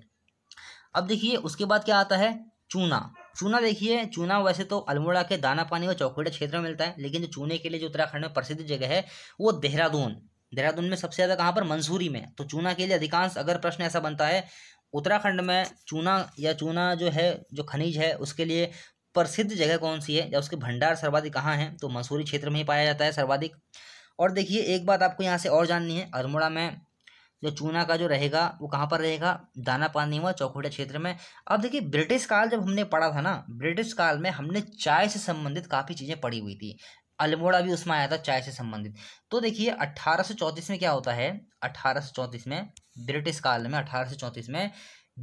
अब देखिए उसके बाद क्या आता है चूना चूना देखिए चूना वैसे तो अल्मोड़ा के दाना पानी और चौकड़े क्षेत्र में मिलता है लेकिन जो चूने के लिए जो उत्तराखंड में प्रसिद्ध जगह है वो देहरादून देहरादून में सबसे ज़्यादा कहाँ पर मंसूरी में तो चूना के लिए अधिकांश अगर प्रश्न ऐसा बनता है उत्तराखंड में चूना या चूना जो है जो खनिज है उसके लिए प्रसिद्ध जगह कौन सी है या उसके भंडार सर्वाधिक कहाँ हैं तो मंसूरी क्षेत्र में ही पाया जाता है सर्वाधिक और देखिए एक बात आपको यहाँ से और जाननी है अल्मोड़ा में या चूना का जो रहेगा वो कहाँ पर रहेगा दाना पानी व चौखोटिया क्षेत्र में अब देखिए ब्रिटिश काल जब हमने पढ़ा था ना ब्रिटिश काल में हमने चाय से संबंधित काफ़ी चीज़ें पढ़ी हुई थी अल्मोड़ा भी उसमें आया था चाय से संबंधित तो देखिए अट्ठारह में क्या होता है अठारह में ब्रिटिश काल में अठारह में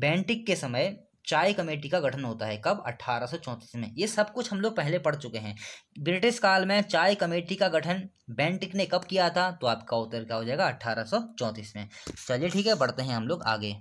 बैंटिक के समय चाय कमेटी का गठन होता है कब अठारह में ये सब कुछ हम लोग पहले पढ़ चुके हैं ब्रिटिश काल में चाय कमेटी का गठन बेंटिक ने कब किया था तो आपका उत्तर क्या हो जाएगा अठारह में चलिए ठीक है बढ़ते हैं हम लोग आगे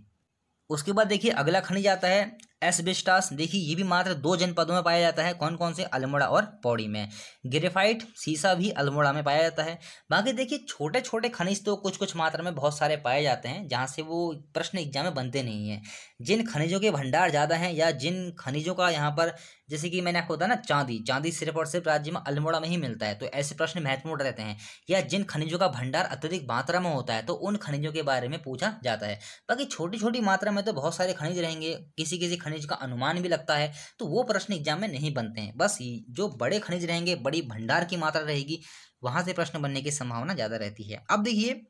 उसके बाद देखिए अगला खनिज आता है एसबेस्टास देखिए ये भी मात्र दो जनपदों में पाया जाता है कौन कौन से अल्मोड़ा और पौड़ी में ग्रेफाइट सीसा भी अल्मोड़ा में पाया जाता है बाकी देखिए छोटे छोटे खनिज तो कुछ कुछ मात्रा में बहुत सारे पाए जाते हैं जहाँ से वो प्रश्न एग्जाम में बनते नहीं हैं जिन खनिजों के भंडार ज़्यादा हैं या जिन खनिजों का यहाँ पर जैसे कि मैंने आपको बताया ना चांदी चांदी सिर्फ और सिर्फ राज्य में अल्मोड़ा में ही मिलता है तो ऐसे प्रश्न महत्वपूर्ण रहते हैं या जिन खनिजों का भंडार अत्यधिक मात्रा में होता है तो उन खनिजों के बारे में पूछा जाता है बाकी छोटी छोटी मात्रा में तो बहुत सारे खनिज रहेंगे किसी किसी खनिज खनिज का अनुमान भी लगता है तो वो प्रश्न एग्जाम में नहीं बनते हैं बस जो बड़े खनिज रहेंगे बड़ी भंडार की मात्रा रहेगी वहाँ से प्रश्न बनने की संभावना ज़्यादा रहती है अब देखिए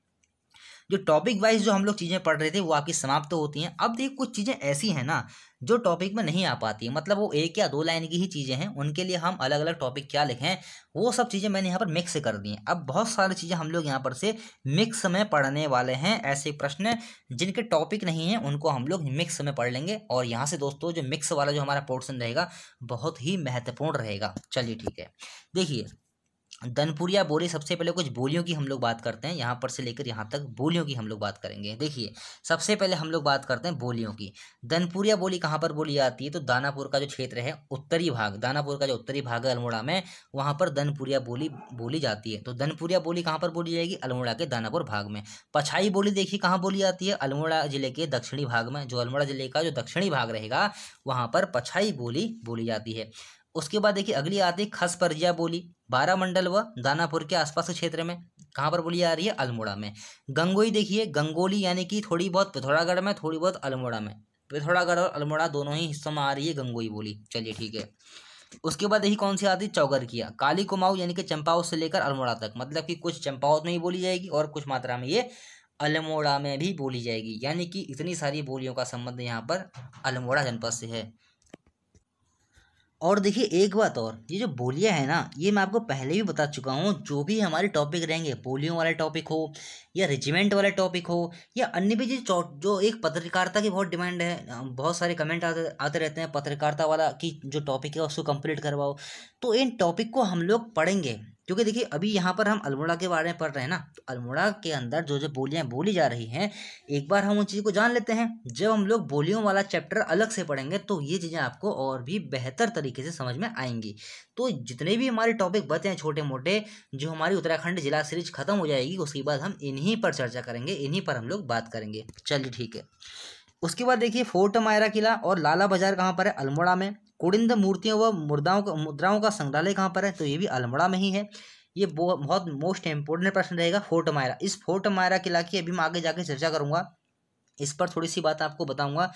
जो टॉपिक वाइज जो हम लोग चीज़ें पढ़ रहे थे वो आपकी समाप्त तो होती हैं अब देखिए कुछ चीज़ें ऐसी हैं ना जो टॉपिक में नहीं आ पाती है मतलब वो एक या दो लाइन की ही चीज़ें हैं उनके लिए हम अलग अलग टॉपिक क्या लिखें वो सब चीज़ें मैंने यहाँ पर मिक्स कर दी हैं अब बहुत सारी चीज़ें हम लोग यहाँ पर से मिक्स में पढ़ने वाले हैं ऐसे प्रश्न जिनके टॉपिक नहीं हैं उनको हम लोग मिक्स में पढ़ लेंगे और यहाँ से दोस्तों जो मिक्स वाला जो हमारा पोर्सन रहेगा बहुत ही महत्वपूर्ण रहेगा चलिए ठीक है देखिए दनपुरिया बोली सबसे पहले कुछ बोलियों की हम लोग बात करते हैं यहाँ पर से लेकर यहाँ तक बोलियों की हम लोग बात करेंगे देखिए सबसे पहले हम लोग बात करते हैं बोलियों की दनपुरिया बोली कहाँ पर बोली जाती है तो दानापुर का जो क्षेत्र है उत्तरी भाग दानापुर का जो उत्तरी भाग है अल्मोड़ा में वहाँ पर दनपुरिया बोली बोली जाती है तो दनपुरिया बोली कहाँ पर बोली जाएगी अल्मोड़ा के दानापुर भाग में पछाई बोली देखिए कहाँ बोली जाती है अल्मोड़ा जिले के दक्षिणी भाग में जो अल्मोड़ा जिले का जो दक्षिणी भाग रहेगा वहाँ पर पछाई बोली बोली जाती है उसके बाद देखिए अगली आती है खस परजिया बोली बारा मंडल व दानापुर के आसपास के क्षेत्र में कहाँ पर बोली आ रही है अल्मोड़ा में गंगोई देखिए गंगोली यानी कि थोड़ी बहुत पिथौरागढ़ में थोड़ी बहुत अल्मोड़ा में पिथौरागढ़ और अल्मोड़ा दोनों ही हिस्सों में आ रही है गंगोई बोली चलिए ठीक है उसके बाद यही कौन सी आती है चौगर किया काली कुमाऊ यानी कि चंपावत से लेकर अल्मोड़ा तक मतलब कि कुछ चंपावत में ही बोली जाएगी और कुछ मात्रा में ये अल्मोड़ा में भी बोली जाएगी यानी कि इतनी सारी बोलियों का संबंध यहाँ पर अल्मोड़ा जनपद से है और देखिए एक बात और ये जो बोलियाँ है ना ये मैं आपको पहले भी बता चुका हूँ जो भी हमारे टॉपिक रहेंगे बोलियों वाले टॉपिक हो या रेजिमेंट वाले टॉपिक हो या अन्य भी चीज जो एक पत्रकारिता की बहुत डिमांड है बहुत सारे कमेंट आते आते रहते हैं पत्रकारिता वाला की जो टॉपिक है उसको कंप्लीट करवाओ तो इन टॉपिक को हम लोग पढ़ेंगे क्योंकि देखिए अभी यहाँ पर हम अल्मोड़ा के बारे में पढ़ रहे हैं ना तो अल्मोड़ा के अंदर जो जो बोलियाँ बोली जा रही हैं एक बार हम उन चीज़ को जान लेते हैं जब हम लोग बोलियों वाला चैप्टर अलग से पढ़ेंगे तो ये चीज़ें आपको और भी बेहतर तरीके से समझ में आएंगी तो जितने भी हमारे टॉपिक बचे हैं छोटे मोटे जो हमारी उत्तराखंड जिला सीरीज खत्म हो जाएगी उसके बाद हम इन्हीं पर चर्चा करेंगे इन्हीं पर हम लोग बात करेंगे चलिए ठीक है उसके बाद देखिए फोर्ट मायरा किला और लाला बाजार कहाँ पर है अल्मोड़ा में कुड़िंद मूर्तियों व मुद्राओं का मुद्राओं का संग्रहालय कहाँ पर है तो ये भी अल्मोड़ा में ही है ये बहुत मोस्ट इंपॉर्टेंट प्रश्न रहेगा फोर्ट मायरा इस फोर्ट मायरा किला की अभी मैं आगे जाके चर्चा करूंगा इस पर थोड़ी सी बात आपको बताऊंगा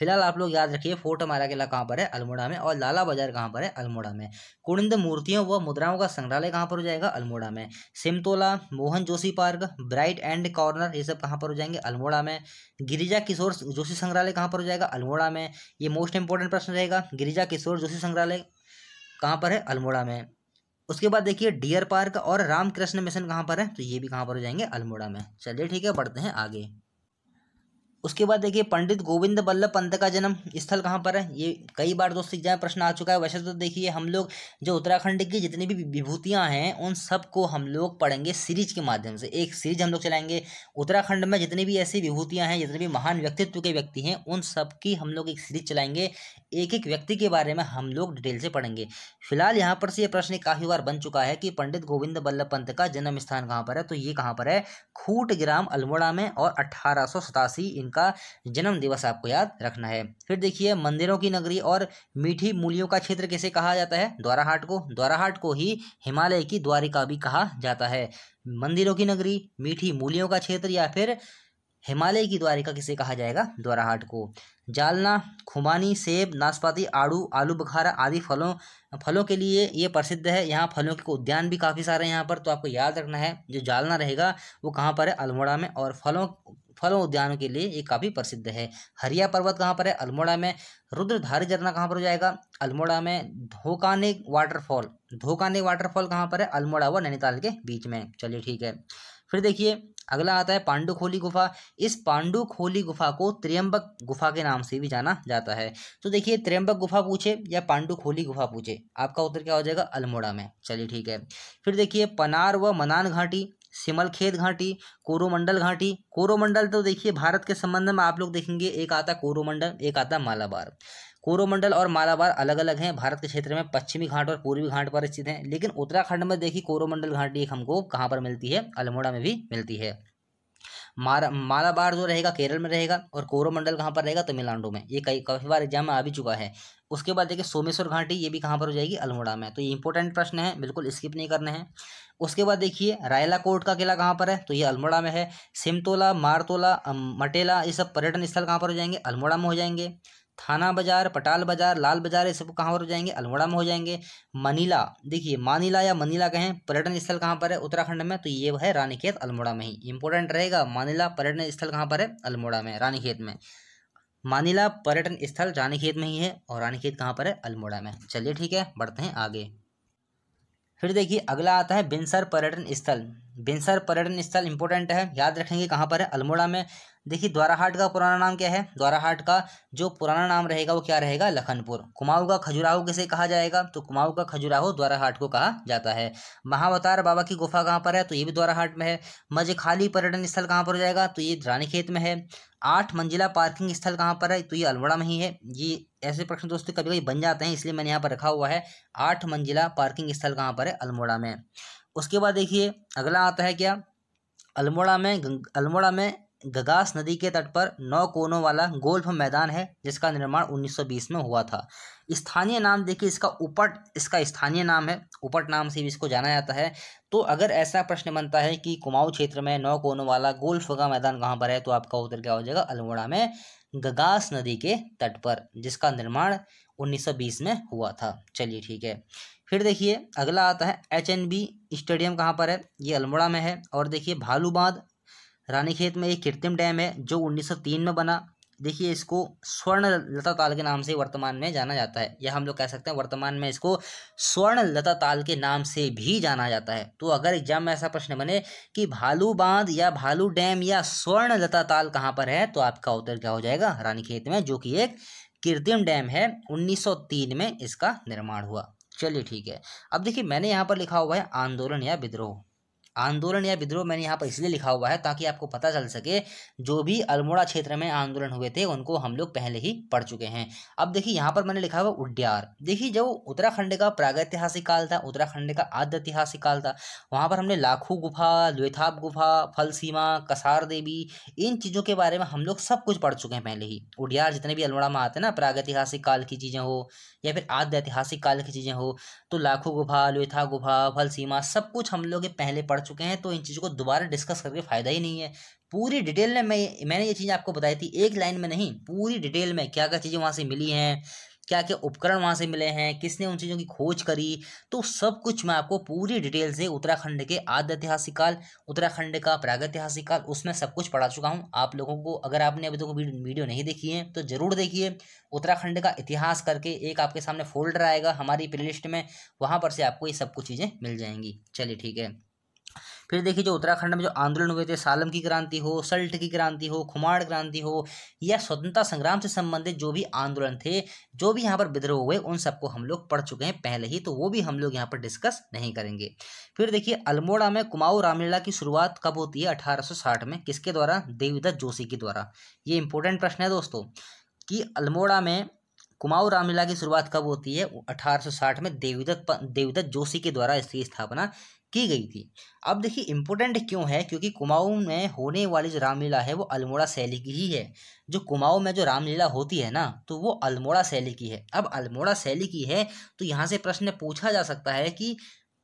फिलहाल आप लोग याद रखिए फोर्ट हमारा किला कहाँ पर है अल्मोड़ा में और लाला बाजार कहाँ पर है अल्मोड़ा में कुंड मूर्तियों व मुद्राओं का संग्रहालय कहाँ पर हो जाएगा अल्मोड़ा में Simtola Mohan Joshi park bright end corner ये सब कहाँ पर हो जाएंगे अल्मोड़ा में गिरिजा किशोर जोशी संग्रहालय कहाँ पर हो जाएगा अल्मोड़ा में ये मोस्ट इंपॉर्टेंट प्रश्न रहेगा गिरिजा किशोर जोशी संग्रहालय कहाँ पर है अल्मोड़ा में उसके बाद देखिए डियर पार्क और रामकृष्ण मिशन कहाँ पर है तो ये भी कहाँ पर हो जाएंगे अल्मोड़ा में चलिए ठीक है बढ़ते हैं आगे उसके बाद देखिए पंडित गोविंद बल्लभ पंत का जन्म स्थल कहाँ पर है ये कई बार दोस्तों एग्जाम प्रश्न आ चुका है वैसे तो देखिए हम लोग जो उत्तराखंड की जितनी भी विभूतियाँ हैं उन सबको हम लोग पढ़ेंगे सीरीज के माध्यम से एक सीरीज हम लोग चलाएंगे उत्तराखंड में जितनी भी ऐसी विभूतियाँ हैं जितने भी महान व्यक्तित्व के व्यक्ति हैं उन सब की हम लोग एक सीरीज चलाएंगे एक एक व्यक्ति के बारे में हम लोग डिटेल से पढ़ेंगे फिलहाल यहाँ पर से ये प्रश्न काफ़ी बार बन चुका है कि पंडित गोविंद बल्लभ पंत का जन्म स्थान कहाँ पर है तो ये कहाँ पर है खूट ग्राम अल्मोड़ा में और अठारह इनका जन्म दिवस आपको याद रखना है फिर देखिए मंदिरों की नगरी और मीठी मूलियों का क्षेत्र कैसे कहा जाता है द्वाराहाट को द्वाराहाट को ही हिमालय की द्वारिका भी कहा जाता है मंदिरों की नगरी मीठी मूलियों का क्षेत्र या फिर हिमालय की द्वारिका किसे कहा जाएगा द्वाराहाट को जालना खुमानी सेब नाशपाती आड़ू आलू बखारा आदि फलों फलों के लिए ये प्रसिद्ध है यहाँ फलों के उद्यान भी काफ़ी सारे हैं यहाँ पर तो आपको याद रखना है जो जालना रहेगा वो कहाँ पर है अल्मोड़ा में और फलों फलों उद्यानों के लिए ये काफ़ी प्रसिद्ध है हरिया पर्वत कहाँ पर है अल्मोड़ा में रुद्रधारी झरना कहाँ पर हो जाएगा अल्मोड़ा में धोकाने वाटरफॉल धोकाने वाटरफॉल कहाँ पर है अल्मोड़ा व नैनीताल के बीच में चलिए ठीक है फिर देखिए अगला आता है पांडुखोली गुफा इस पांडुखोली गुफा को त्रियंबक गुफा के नाम से भी जाना जाता है तो देखिए त्रियंबक गुफा पूछे या पांडुखोली गुफा पूछे आपका उत्तर क्या हो जाएगा अल्मोड़ा में चलिए ठीक है फिर देखिए पनार व मनान घाटी सिमलखेत घाटी कोरोमंडल घाटी कोरोमंडल तो देखिए भारत के संबंध में आप लोग देखेंगे एक आता कोरोमंडल एक आता मालाबार कोरोमंडल और मालाबार अलग अलग हैं भारत के क्षेत्र में पश्चिमी घाट और पूर्वी घाट पर स्थित हैं लेकिन उत्तराखंड में देखिए कोरोमंडल घाटी एक हमको कहाँ पर मिलती है अल्मोड़ा में भी मिलती है मारा मालाबार जो रहेगा केरल में रहेगा और कोरोमंडल कहाँ पर रहेगा तमिलनाडु में ये कई काफ़ी बार एग्जाम में आ भी चुका है उसके बाद देखिए सोमेश्वर घाटी ये भी कहाँ पर हो जाएगी अल्मोड़ा में तो ये इंपॉर्टेंट प्रश्न है बिल्कुल स्किप नहीं करने हैं उसके बाद देखिए रायला कोट का किला कहाँ पर है तो ये अल्मोड़ा में है सिमतोला मारतोला मटेला ये सब पर्यटन स्थल कहाँ पर हो जाएंगे अल्मोड़ा में हो जाएंगे थाना बाजार पटाल बाजार लाल बाजार ये सब कहाँ पर हो जाएंगे अल्मोड़ा में हो जाएंगे मनीला देखिए मानीला या मनीला कहें पर्यटन स्थल कहाँ पर है उत्तराखंड में तो ये है रानीखेत अल्मोड़ा में ही इंपॉर्टेंट रहेगा मानीला पर्यटन स्थल कहाँ पर है अल्मोड़ा में रानीखेत में मानीला पर्यटन स्थल रानीखेत में ही है और रानीखेत कहाँ पर है अल्मोड़ा में चलिए ठीक है बढ़ते हैं आगे फिर देखिए अगला आता है बिनसर पर्यटन स्थल बिनसर पर्यटन स्थल इंपॉर्टेंट है याद रखेंगे कहाँ पर है अल्मोड़ा में देखिए द्वाराहाट का पुराना नाम क्या है द्वाराहाट का जो पुराना नाम रहेगा वो क्या रहेगा लखनपुर कुमाऊँ का खजुराहो किसे कहा जाएगा तो कुमाऊँ का खजुराहो द्वाराहाट को कहा जाता है महावतार बाबा की गुफा कहाँ पर है तो ये भी द्वाराहाट में है मजखाली पर्यटन स्थल कहाँ पर हो जाएगा तो ये रानीखेत में है आठ मंजिला पार्किंग स्थल कहाँ पर है तो ये अल्मोड़ा में ही है ये ऐसे प्रश्न दोस्तों कभी कभी बन जाते हैं इसलिए मैंने यहाँ पर रखा हुआ है आठ मंजिला पार्किंग स्थल कहाँ पर है अल्मोड़ा में उसके बाद देखिए अगला आता है क्या अल्मोड़ा में अल्मोड़ा में गगास नदी के तट पर नौ कोनों वाला गोल्फ मैदान है जिसका निर्माण 1920 में हुआ था स्थानीय नाम देखिए इसका उपट इसका स्थानीय नाम है उपट नाम से भी इसको जाना जाता है तो अगर ऐसा प्रश्न बनता है कि कुमाऊं क्षेत्र में नौ कोनों वाला गोल्फ का मैदान कहाँ पर है तो आपका उत्तर क्या हो जाएगा अल्मोड़ा में गगास नदी के तट पर जिसका निर्माण 1920 में हुआ था चलिए ठीक है फिर देखिए अगला आता है एच एन बी स्टेडियम कहाँ पर है ये अल्मोड़ा में है और देखिए भालू रानीखेत में एक कृत्रिम डैम है जो 1903 में बना देखिए इसको स्वर्ण लता ताल के नाम से वर्तमान में जाना जाता है या हम लोग कह सकते हैं वर्तमान में इसको स्वर्ण लता ताल के नाम से भी जाना जाता है तो अगर एग्जाम में ऐसा प्रश्न बने कि भालू बांध या भालू डैम या स्वर्ण लता ताल कहाँ पर है तो आपका उत्तर क्या हो जाएगा रानीखेत में जो कि एक कृत्रिम डैम है उन्नीस में इसका निर्माण हुआ चलिए ठीक है अब देखिए मैंने यहाँ पर लिखा हुआ है आंदोलन या विद्रोह आंदोलन या विद्रोह मैंने यहाँ पर इसलिए लिखा हुआ है ताकि आपको पता चल सके जो भी अल्मोड़ा क्षेत्र में आंदोलन हुए थे उनको हम लोग पहले ही पढ़ चुके हैं अब देखिए यहाँ पर मैंने लिखा हुआ उड्यार देखिए जो उत्तराखंड का प्रागैतिहासिक काल था उत्तराखंड का आद्य ऐतिहासिक काल था वहाँ पर हमने लाखू गुफा लोथाप गुफा फल कसार देवी इन चीज़ों के बारे में हम लोग सब कुछ पढ़ चुके हैं पहले ही उडियार जितने भी अल्मोड़ा में आते हैं ना प्रागैतिहासिक काल की चीज़ें हो या फिर आद्य ऐतिहासिक काल की चीज़ें हो तो लाखू गुफा लोथा गुफा फल सब कुछ हम लोग पहले पढ़ चुके हैं तो इन चीज़ों को दोबारा डिस्कस करके फ़ायदा ही नहीं है पूरी डिटेल में मैं मैंने ये चीज़ आपको बताई थी एक लाइन में नहीं पूरी डिटेल में क्या क्या चीज़ें वहाँ से मिली हैं क्या क्या उपकरण वहाँ से मिले हैं किसने उन चीज़ों की खोज करी तो सब कुछ मैं आपको पूरी डिटेल से उत्तराखंड के आद्य ऐतिहासिक काल उत्तराखंड का प्रागैतिहासिक काल उसमें सब कुछ पढ़ा चुका हूँ आप लोगों को अगर आपने अभी तक तो वीडियो नहीं देखी है तो ज़रूर देखिए उत्तराखंड का इतिहास करके एक आपके सामने फोल्डर आएगा हमारी प्लेलिस्ट में वहाँ पर से आपको ये सब कुछ चीज़ें मिल जाएंगी चलिए ठीक है फिर देखिए जो उत्तराखंड में जो आंदोलन हुए थे सालम की क्रांति हो सल्ट की क्रांति हो खुमाड़ क्रांति हो या स्वतंत्रता संग्राम से संबंधित जो भी आंदोलन थे जो भी यहाँ पर विद्रोह हुए उन सबको हम लोग पढ़ चुके हैं पहले ही तो वो भी हम लोग यहाँ पर डिस्कस नहीं करेंगे फिर देखिए अल्मोड़ा में कुमाऊँ रामलीला की शुरुआत कब होती है अठारह में किसके द्वारा देवीदत्त जोशी के द्वारा ये इंपॉर्टेंट प्रश्न है दोस्तों कि अल्मोड़ा में कुमाऊँ रामलीला की शुरुआत कब होती है 1860 में देवीदत्त देवीदत्त जोशी के द्वारा इसकी स्थापना की गई थी अब देखिए इम्पोर्टेंट क्यों है क्योंकि कुमाऊँ में होने वाली जो रामलीला है वो अल्मोड़ा शैली की ही है जो कुमाऊँ में जो रामलीला होती है ना तो वो अल्मोड़ा शैली की है अब अल्मोड़ा शैली की है तो यहाँ से प्रश्न पूछा जा सकता है कि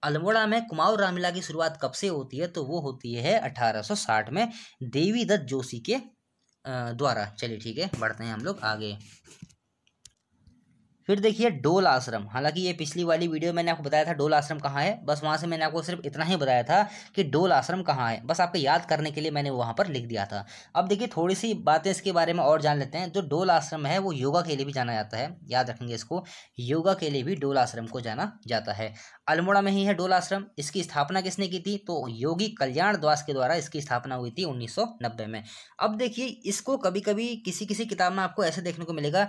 अल्मोड़ा में कुमाऊँ रामलीला की शुरुआत कब से होती है तो वो होती है अठारह में देवीदत्त जोशी के द्वारा चलिए ठीक है बढ़ते हैं हम लोग आगे फिर देखिए डोल आश्रम हालांकि ये पिछली वाली वीडियो मैंने आपको बताया था डोल आश्रम कहाँ है बस वहाँ से मैंने आपको सिर्फ इतना ही बताया था कि डोल आश्रम कहाँ है बस आपको याद करने के लिए मैंने वहाँ पर लिख दिया था अब देखिए थोड़ी सी बातें इसके बारे में और जान लेते हैं जो डोल आश्रम है वो योगा के लिए भी जाना जाता है याद रखेंगे इसको योगा के लिए भी डोल आश्रम को जाना जाता है अल्मोड़ा में ही है डोल आश्रम इसकी स्थापना किसने की थी तो योगी कल्याण द्वास के द्वारा इसकी स्थापना हुई थी उन्नीस में अब देखिए इसको कभी कभी किसी किसी किताब में आपको ऐसे देखने को मिलेगा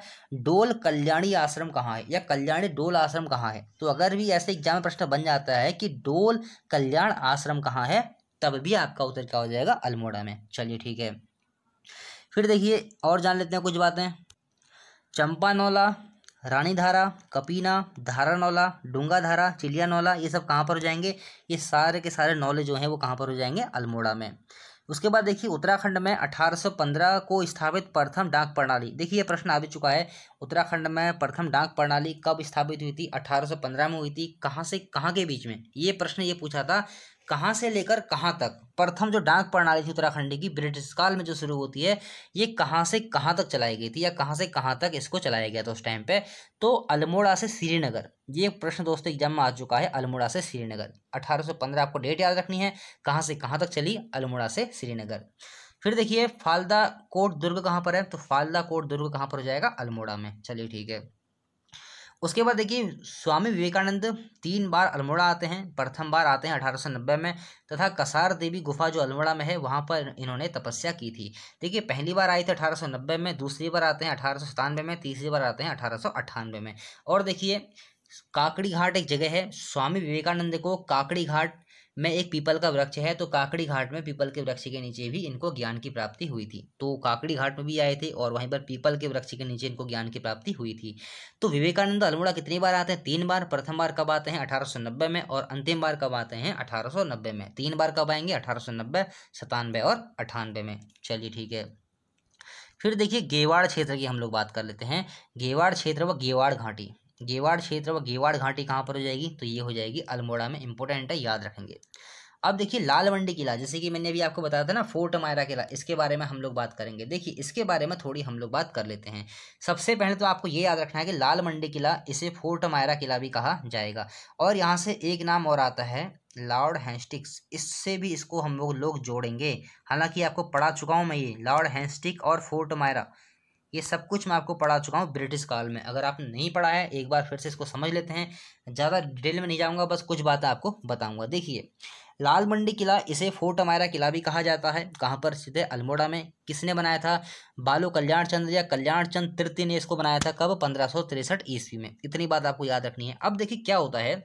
डोल कल्याणी आश्रम आश्रम कहाँ है या कल्याणी डोल आश्रम कहाँ है तो अगर भी ऐसे एग्जाम प्रश्न बन जाता है कि डोल कल्याण आश्रम कहाँ है तब भी आपका उत्तर क्या हो जाएगा अल्मोड़ा में चलिए ठीक है फिर देखिए और जान लेते हैं कुछ बातें चंपानौला रानीधारा कपीना धारानौला डूंगाधारा चिलियानौला ये सब कहाँ पर हो जाएंगे ये सारे के सारे नौले जो हैं वो कहाँ पर हो जाएंगे अल्मोड़ा में उसके बाद देखिए उत्तराखंड में 1815 को स्थापित प्रथम डाक प्रणाली देखिए प्रश्न आ भी चुका है उत्तराखंड में प्रथम डाक प्रणाली कब स्थापित हुई थी 1815 में हुई थी कहाँ से कहाँ के बीच में ये प्रश्न ये पूछा था कहाँ से लेकर कहाँ तक प्रथम जो डाक प्रणाली थी उत्तराखंड की ब्रिटिश काल में जो शुरू होती है ये कहाँ से कहाँ तक चलाई गई थी या कहाँ से कहाँ तक इसको चलाया गया था उस टाइम पे तो अल्मोड़ा से श्रीनगर ये एक प्रश्न दोस्तों एग्जाम में आ चुका है अल्मोड़ा से श्रीनगर 1815 आपको डेट याद रखनी है कहाँ से कहाँ तक चली अल्मोड़ा से श्रीनगर फिर देखिए फालदा कोट दुर्ग कहाँ पर है तो फालदा कोट दुर्ग कहाँ पर हो जाएगा अल्मोड़ा में चलिए ठीक है उसके बाद देखिए स्वामी विवेकानंद तीन बार अल्मोड़ा आते हैं प्रथम बार आते हैं अठारह में तथा कसार देवी गुफा जो अल्मोड़ा में है वहाँ पर इन्होंने तपस्या की थी देखिए पहली बार आए थे अठारह में दूसरी बार आते हैं अठारह में तीसरी बार आते हैं अठारह में और देखिए काकड़ी घाट एक जगह है स्वामी विवेकानंद को काकड़ी घाट में एक पीपल का वृक्ष है तो काकड़ी घाट में पीपल के वृक्ष के नीचे भी इनको ज्ञान की प्राप्ति हुई थी तो काकड़ी घाट में भी आए थे और वहीं पर पीपल के वृक्ष के नीचे इनको ज्ञान की प्राप्ति हुई थी तो विवेकानंद अल्मोड़ा कितनी बार आते हैं तीन बार प्रथम बार कब आते हैं अठारह में और अंतिम बार कब आते हैं अठारह में तीन बार कब आएंगे अठारह सौ और अठानबे में चलिए ठीक है फिर देखिए गेवाड़ क्षेत्र की हम लोग बात कर लेते हैं गेवाड़ क्षेत्र व गेवाड़ घाटी गेवाड़ क्षेत्र व गेवाड़ घाटी कहाँ पर हो जाएगी तो ये हो जाएगी अल्मोड़ा में इंपॉर्टेंट है याद रखेंगे अब देखिए लालवंडी किला जैसे कि मैंने अभी आपको बताया था ना फोर्ट मायरा किला इसके बारे में हम लोग बात करेंगे देखिए इसके बारे में थोड़ी हम लोग बात कर लेते हैं सबसे पहले तो आपको ये याद रखना है कि लाल मंडी किला इसे फोर्ट मायरा किला भी कहा जाएगा और यहाँ से एक नाम और आता है लॉर्ड हैंस्टिक्स इससे भी इसको हम लोग लोग जोड़ेंगे हालांकि आपको पढ़ा चुका हूँ मैं ये लॉर्ड हैंस्टिक और फोर्ट मायरा ये सब कुछ मैं आपको पढ़ा चुका हूँ ब्रिटिश काल में अगर आपने नहीं पढ़ा है एक बार फिर से इसको समझ लेते हैं ज़्यादा डिटेल में नहीं जाऊँगा बस कुछ बातें आपको बताऊँगा देखिए लाल मंडी किला इसे फोर्ट अमायरा किला भी कहा जाता है कहाँ पर सीधे अल्मोड़ा में किसने बनाया था बालो कल्याण चंद्र या कल्याण चंद तृतीय ने इसको बनाया था कब पंद्रह ईस्वी में इतनी बात आपको याद रखनी है अब देखिए क्या होता है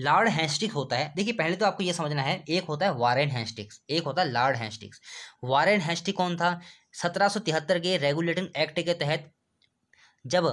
लार्ड हैंस्टिक होता है देखिए पहले तो आपको ये समझना है एक होता है वारेन हैंस्टिक्स एक होता है लार्ड हैंस्टिक्स वारेन हैंस्टिक कौन था 1773 के रेगुलेटिंग एक्ट के तहत जब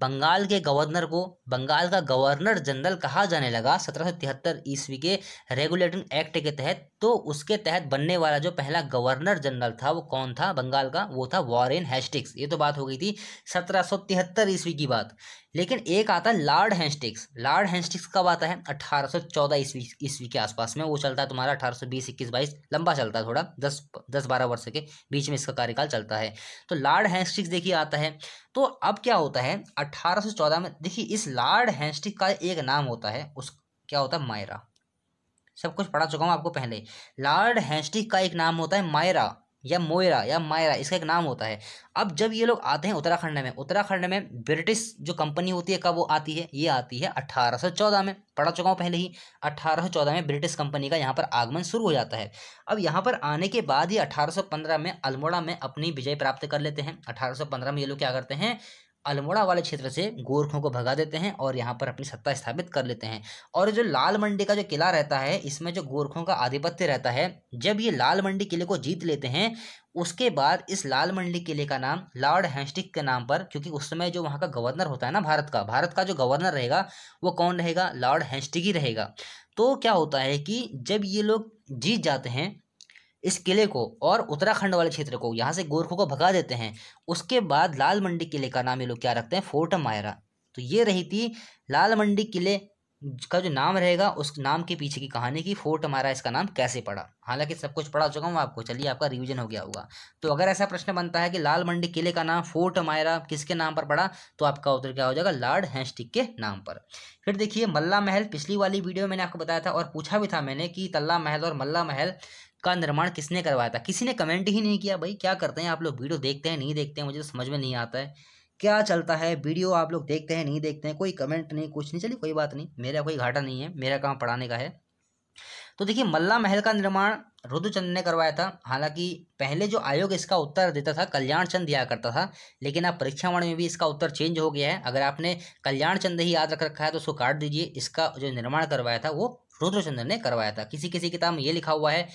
बंगाल के गवर्नर को बंगाल का गवर्नर जनरल कहा जाने लगा सत्रह ईस्वी के रेगुलेटिंग एक्ट के तहत तो उसके तहत बनने वाला जो पहला गवर्नर जनरल था वो कौन था बंगाल का वो था वॉरेन हैस्टिक्स ये तो बात हो गई थी सत्रह सौ तिहत्तर ईस्वी की बात लेकिन एक आता है लॉर्ड हैंस्टिक्स लॉर्ड हैंस्टिक्स कब आता है अठारह सौ चौदह ईस्वी ईस्वी के आसपास में वो चलता है तुम्हारा अठारह सौ बीस इक्कीस बाईस लंबा चलता है थोड़ा दस दस बारह वर्ष के बीच में इसका कार्यकाल चलता है तो लॉर्ड हैंस्टिक्स देखिए आता है तो अब क्या होता है अठारह में देखिए इस लॉर्ड हैंस्टिक का एक नाम होता है उस क्या होता है मायरा सब कुछ पढ़ा चुका हूँ आपको पहले लॉर्ड हैंस्टिक का एक नाम होता है मायरा या मोयरा या मायरा इसका एक नाम होता है अब जब ये लोग आते हैं उत्तराखंड में उत्तराखंड में ब्रिटिश जो कंपनी होती है कब वो आती है ये आती है 1814 में पढ़ा चुका हूँ पहले ही 1814 में ब्रिटिश कंपनी का यहाँ पर आगमन शुरू हो जाता है अब यहाँ पर आने के बाद ही 1815 में अल्मोड़ा में अपनी विजय प्राप्त कर लेते हैं अठारह में ये लोग क्या करते हैं अल्मोड़ा वाले क्षेत्र से गोरखों को भगा देते हैं और यहाँ पर अपनी सत्ता स्थापित कर लेते हैं और जो लाल मंडी का जो किला रहता है इसमें जो गोरखों का आधिपत्य रहता है जब ये लाल मंडी किले को जीत लेते हैं उसके बाद इस लाल मंडी किले का नाम लॉर्ड हैंस्टिक के नाम पर क्योंकि उस समय जो वहाँ का गवर्नर होता है ना भारत का भारत का जो गवर्नर रहेगा वो कौन रहेगा लॉर्ड हैंस्टिक ही रहेगा तो क्या होता है कि जब ये लोग जीत जाते हैं इस किले को और उत्तराखंड वाले क्षेत्र को यहाँ से गोरखों को भगा देते हैं उसके बाद लाल मंडी किले का नाम ये लोग क्या रखते हैं फोर्ट मायरा तो ये रही थी लाल मंडी किले का जो नाम रहेगा उस नाम के पीछे की कहानी की फोर्ट मारा इसका नाम कैसे पड़ा हालांकि सब कुछ पढ़ा चुका हूँ आपको चलिए आपका रिवीजन हो गया होगा तो अगर ऐसा प्रश्न बनता है कि लाल मंडी किले का नाम फोर्ट मायरा किसके नाम पर पड़ा तो आपका उत्तर क्या हो जाएगा लॉर्ड हैंस्टिक के नाम पर फिर देखिए मल्ला महल पिछली वाली वीडियो में मैंने आपको बताया था और पूछा भी था मैंने कि तल्ला महल और मल्ला महल का निर्माण किसने करवाया था किसी ने कमेंट ही नहीं किया भाई क्या करते हैं आप लोग वीडियो देखते हैं नहीं देखते हैं मुझे तो समझ में नहीं आता है क्या चलता है वीडियो आप लोग देखते हैं नहीं देखते हैं कोई कमेंट नहीं कुछ नहीं चलिए कोई बात नहीं मेरा कोई घाटा नहीं है मेरा काम पढ़ाने का है तो देखिए मल्ला महल का निर्माण रुद्रचंद ने करवाया था हालांकि पहले जो आयोग इसका उत्तर देता था कल्याण चंद दिया करता था लेकिन अब परीक्षावण में भी इसका उत्तर चेंज हो गया है अगर आपने कल्याण चंद ही याद रख रखा है तो उसको काट दीजिए इसका जो निर्माण करवाया था वो रुद्रचंद ने करवाया था किसी किसी किताब में ये लिखा हुआ है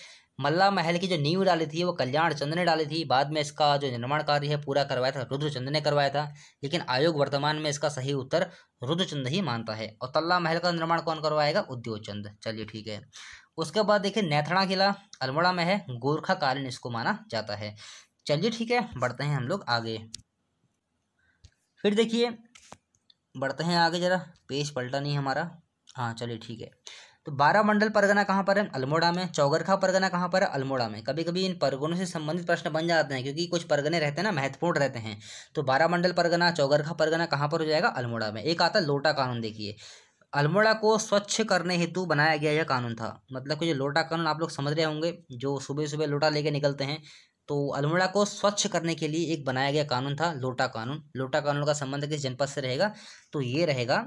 मल्ला महल की जो नींव डाली थी वो कल्याण चंद ने डाली थी बाद में इसका जो निर्माण कार्य है पूरा करवाया था रुद्रचंद ने करवाया था लेकिन आयोग वर्तमान में इसका सही उत्तर रुद्रचंद ही मानता है और तल्ला महल का निर्माण कौन करवाएगा उद्योगचंद चलिए ठीक है उसके बाद देखिए नैथड़ा किला अल्मोड़ा में है गोरखा कालीन इसको माना जाता है चलिए ठीक है बढ़ते हैं हम लोग आगे फिर देखिए बढ़ते हैं आगे ज़रा पेज पलटा नहीं हमारा हाँ चलिए ठीक है तो बारह मंडल परगना कहाँ पर है अल्मोड़ा में चौगरखा परगना कहाँ पर है अल्मोड़ा में कभी कभी इन परगनों से संबंधित प्रश्न बन जाते हैं क्योंकि कुछ परगने रहते हैं ना महत्वपूर्ण रहते हैं तो बारह मंडल परगना चौगरखा परगना कहाँ पर हो जाएगा अल्मोड़ा में एक आता लोटा कानून देखिए अल्मोड़ा को स्वच्छ करने हेतु बनाया गया यह कानून था मतलब कि जो लोटा कानून आप लोग समझ रहे होंगे जो सुबह सुबह लोटा लेके निकलते हैं तो अल्मोड़ा को स्वच्छ करने के लिए एक बनाया गया कानून था लोटा कानून लोटा कानून का संबंध किस जनपद से रहेगा तो ये रहेगा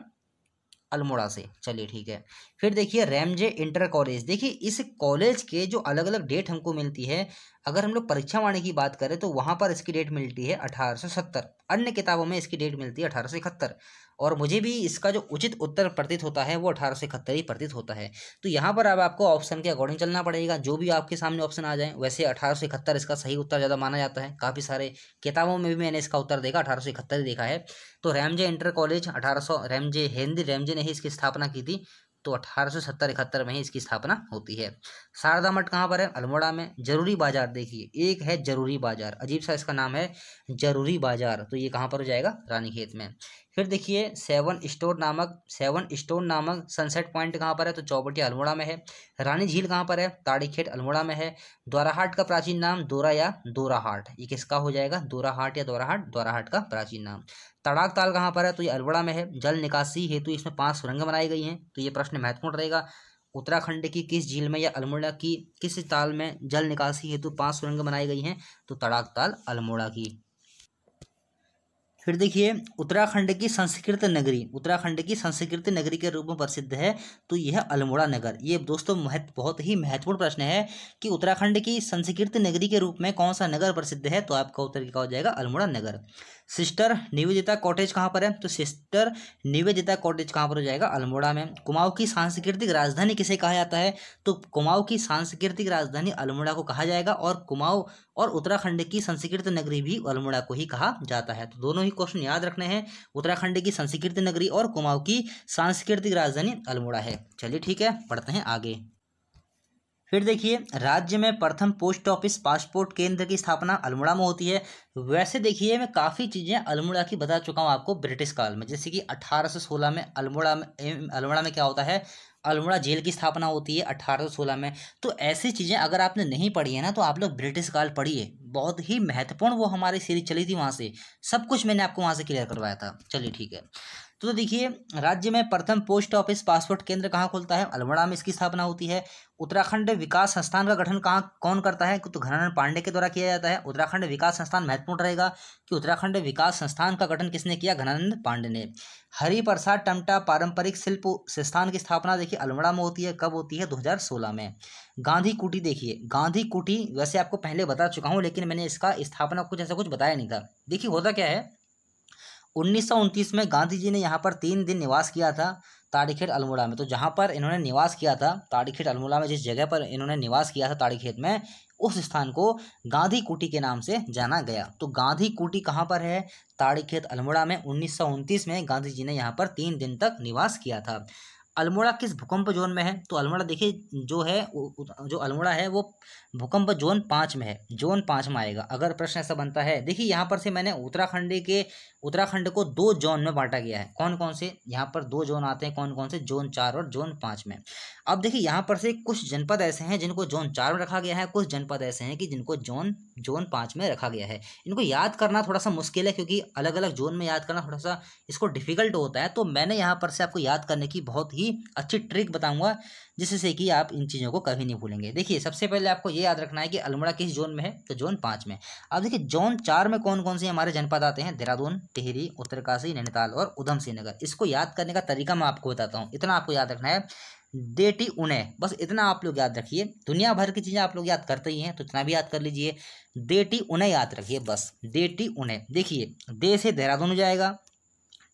अल्मोड़ा से चलिए ठीक है फिर देखिए रैमजे इंटर कॉलेज देखिए इस कॉलेज के जो अलग अलग डेट हमको मिलती है अगर हम लोग परीक्षा वाणी की बात करें तो वहाँ पर इसकी डेट मिलती है अठारह सौ सत्तर अन्य किताबों में इसकी डेट मिलती है अठारह सौ इकहत्तर और मुझे भी इसका जो उचित उत्तर प्रतीत होता है वो अठारह सौ इकहत्तर ही प्रतीत होता है तो यहाँ पर अब आपको ऑप्शन के अकॉर्डिंग चलना पड़ेगा जो भी आपके सामने ऑप्शन आ जाए वैसे अठारह सौ इकहत्तर इसका सही उत्तर ज़्यादा माना जाता है काफ़ी सारे किताबों में भी मैंने इसका उत्तर देखा अठारह सौ इकहत्तर ही देखा है तो रैमजे इंटर कॉलेज अठारह सौ रैमजे हिंदी रैमजे ने ही इसकी स्थापना की थी तो अठारह सौ सत्तर इकहत्तर में ही इसकी स्थापना होती है शारदा मठ कहाँ पर है अल्मोड़ा में जरूरी बाजार देखिए एक है जरूरी बाजार अजीब सा इसका नाम है जरूरी बाजार तो ये कहाँ पर हो जाएगा रानीखेत में फिर देखिए सेवन स्टोर नामक सेवन स्टोर नामक सनसेट पॉइंट कहाँ पर है तो चौबटिया अल्मोड़ा में है रानी झील कहाँ पर है ताड़ीखेट अल्मोड़ा में है द्वाराहाट का प्राचीन नाम दोरा या दोराहाट ये किसका हो जाएगा दोराहाट या द्वाराहाट द्वाराहाट का प्राचीन नाम तड़ाक ताल कहाँ पर है तो ये अल्मोड़ा में है जल निकासी हेतु इसमें पाँच सुरंग बनाई गई हैं तो ये प्रश्न महत्वपूर्ण रहेगा उत्तराखंड की किस झील में या अल्मोड़ा की किस ताल में जल निकासी हेतु पाँच सुरंग बनाई गई हैं तो तड़ाक ताल अल्मोड़ा की फिर देखिए उत्तराखंड की संस्कृत नगरी उत्तराखंड की संस्कृत नगरी के रूप में प्रसिद्ध है तो यह अल्मोड़ा नगर ये दोस्तों महत्व बहुत ही महत्वपूर्ण प्रश्न है कि उत्तराखंड की संस्कृत नगरी के रूप में कौन सा नगर प्रसिद्ध है तो आपका उत्तर क्या हो जाएगा अल्मोड़ा नगर सिस्टर निवेदिता कॉटेज कहाँ पर है तो सिस्टर निवेदिता कॉटेज कहाँ पर हो जाएगा अल्मोड़ा में कुमाऊँ की सांस्कृतिक राजधानी किसे कहा जाता है तो कुमाऊँ की सांस्कृतिक राजधानी अल्मोड़ा को कहा जाएगा और कुमाऊँ और उत्तराखंड की संस्कृत नगरी भी अल्मोड़ा को ही कहा जाता है तो दोनों ही क्वेश्चन याद रखने हैं उत्तराखंड की संस्कृत नगरी और कुमाऊँ की सांस्कृतिक राजधानी अल्मोड़ा है चलिए ठीक है पढ़ते हैं आगे फिर देखिए राज्य में प्रथम पोस्ट ऑफिस पासपोर्ट केंद्र की स्थापना अल्मोड़ा में होती है वैसे देखिए मैं काफ़ी चीज़ें अल्मोड़ा की बता चुका हूँ आपको ब्रिटिश काल में जैसे कि 1816 में अल्मोड़ा में अल्मोड़ा में क्या होता है अल्मोड़ा जेल की स्थापना होती है 1816 में तो ऐसी चीज़ें अगर आपने नहीं पढ़ी है ना तो आप लोग ब्रिटिश काल पढ़िए बहुत ही महत्वपूर्ण वो हमारी सीरीज चली थी वहाँ से सब कुछ मैंने आपको वहाँ से क्लियर करवाया था चलिए ठीक है तो देखिए राज्य में प्रथम पोस्ट ऑफिस पासपोर्ट केंद्र कहाँ खुलता है अल्मोड़ा में इसकी स्थापना होती है उत्तराखंड विकास संस्थान का गठन कहाँ कौन करता है तो घनानंद पांडे के द्वारा किया जाता है उत्तराखंड विकास संस्थान महत्वपूर्ण रहेगा कि उत्तराखंड विकास संस्थान का गठन किसने किया घनानंद पांडे ने हरिप्रसाद प्रसाद टमटा पारंपरिक शिल्प संस्थान की स्थापना देखिए अल्मोड़ा में होती है कब होती है दो में गांधी कुटी देखिए गांधी कुटी वैसे आपको पहले बता चुका हूँ लेकिन मैंने इसका स्थापना कुछ ऐसा कुछ बताया नहीं था देखिए होता क्या है उन्नीस में गांधी जी ने यहाँ पर तीन दिन निवास किया था तारीखेट अल्मोड़ा में तो जहाँ पर इन्होंने निवास किया था तारीखेट अल्मोड़ा में जिस जगह पर इन्होंने निवास किया था तारीखेत में उस स्थान को गांधी कुटी के नाम से जाना गया तो गांधी कुटी कहाँ पर है तारीखेत अल्मोड़ा में उन्नीस में गांधी जी ने यहाँ पर तीन दिन तक निवास किया था अल्मोड़ा किस भूकंप जोन में है तो अल्मोड़ा देखिए जो है जो अल्मोड़ा है वो भूकंप जोन पाँच में है जोन पाँच में आएगा अगर प्रश्न ऐसा बनता है देखिए यहाँ पर से मैंने उत्तराखंड के उत्तराखंड को दो जोन में बांटा गया है कौन कौन से यहाँ पर दो जोन आते हैं कौन कौन से जोन चार और जोन पाँच में अब देखिए यहाँ पर से कुछ जनपद ऐसे हैं जिनको जोन चार में रखा गया है कुछ जनपद ऐसे हैं कि जिनको जोन जोन पाँच में रखा गया है इनको याद करना थोड़ा सा मुश्किल है क्योंकि अलग अलग जोन में याद करना थोड़ा सा इसको डिफ़िकल्ट होता है तो मैंने यहाँ पर से आपको याद करने की बहुत ही अच्छी ट्रिक बताऊँगा जिससे कि आप इन चीज़ों को कभी नहीं भूलेंगे देखिए सबसे पहले आपको ये याद रखना है कि अल्मोड़ा किस जोन में है तो जोन पाँच में अब देखिए जोन चार में कौन कौन से हमारे जनपद आते हैं देहरादून टिहरी उत्तरकाशी नैनीताल और उधम नगर इसको याद करने का तरीका मैं आपको बताता हूँ इतना आपको याद रखना है डेटी उन्हें बस इतना आप लोग याद रखिए दुनिया भर की चीज़ें आप लोग याद करते ही हैं तो इतना भी याद कर लीजिए डेटी उन्हें याद रखिए बस डेटी उन्हें देखिए दे से देहरादून हो जाएगा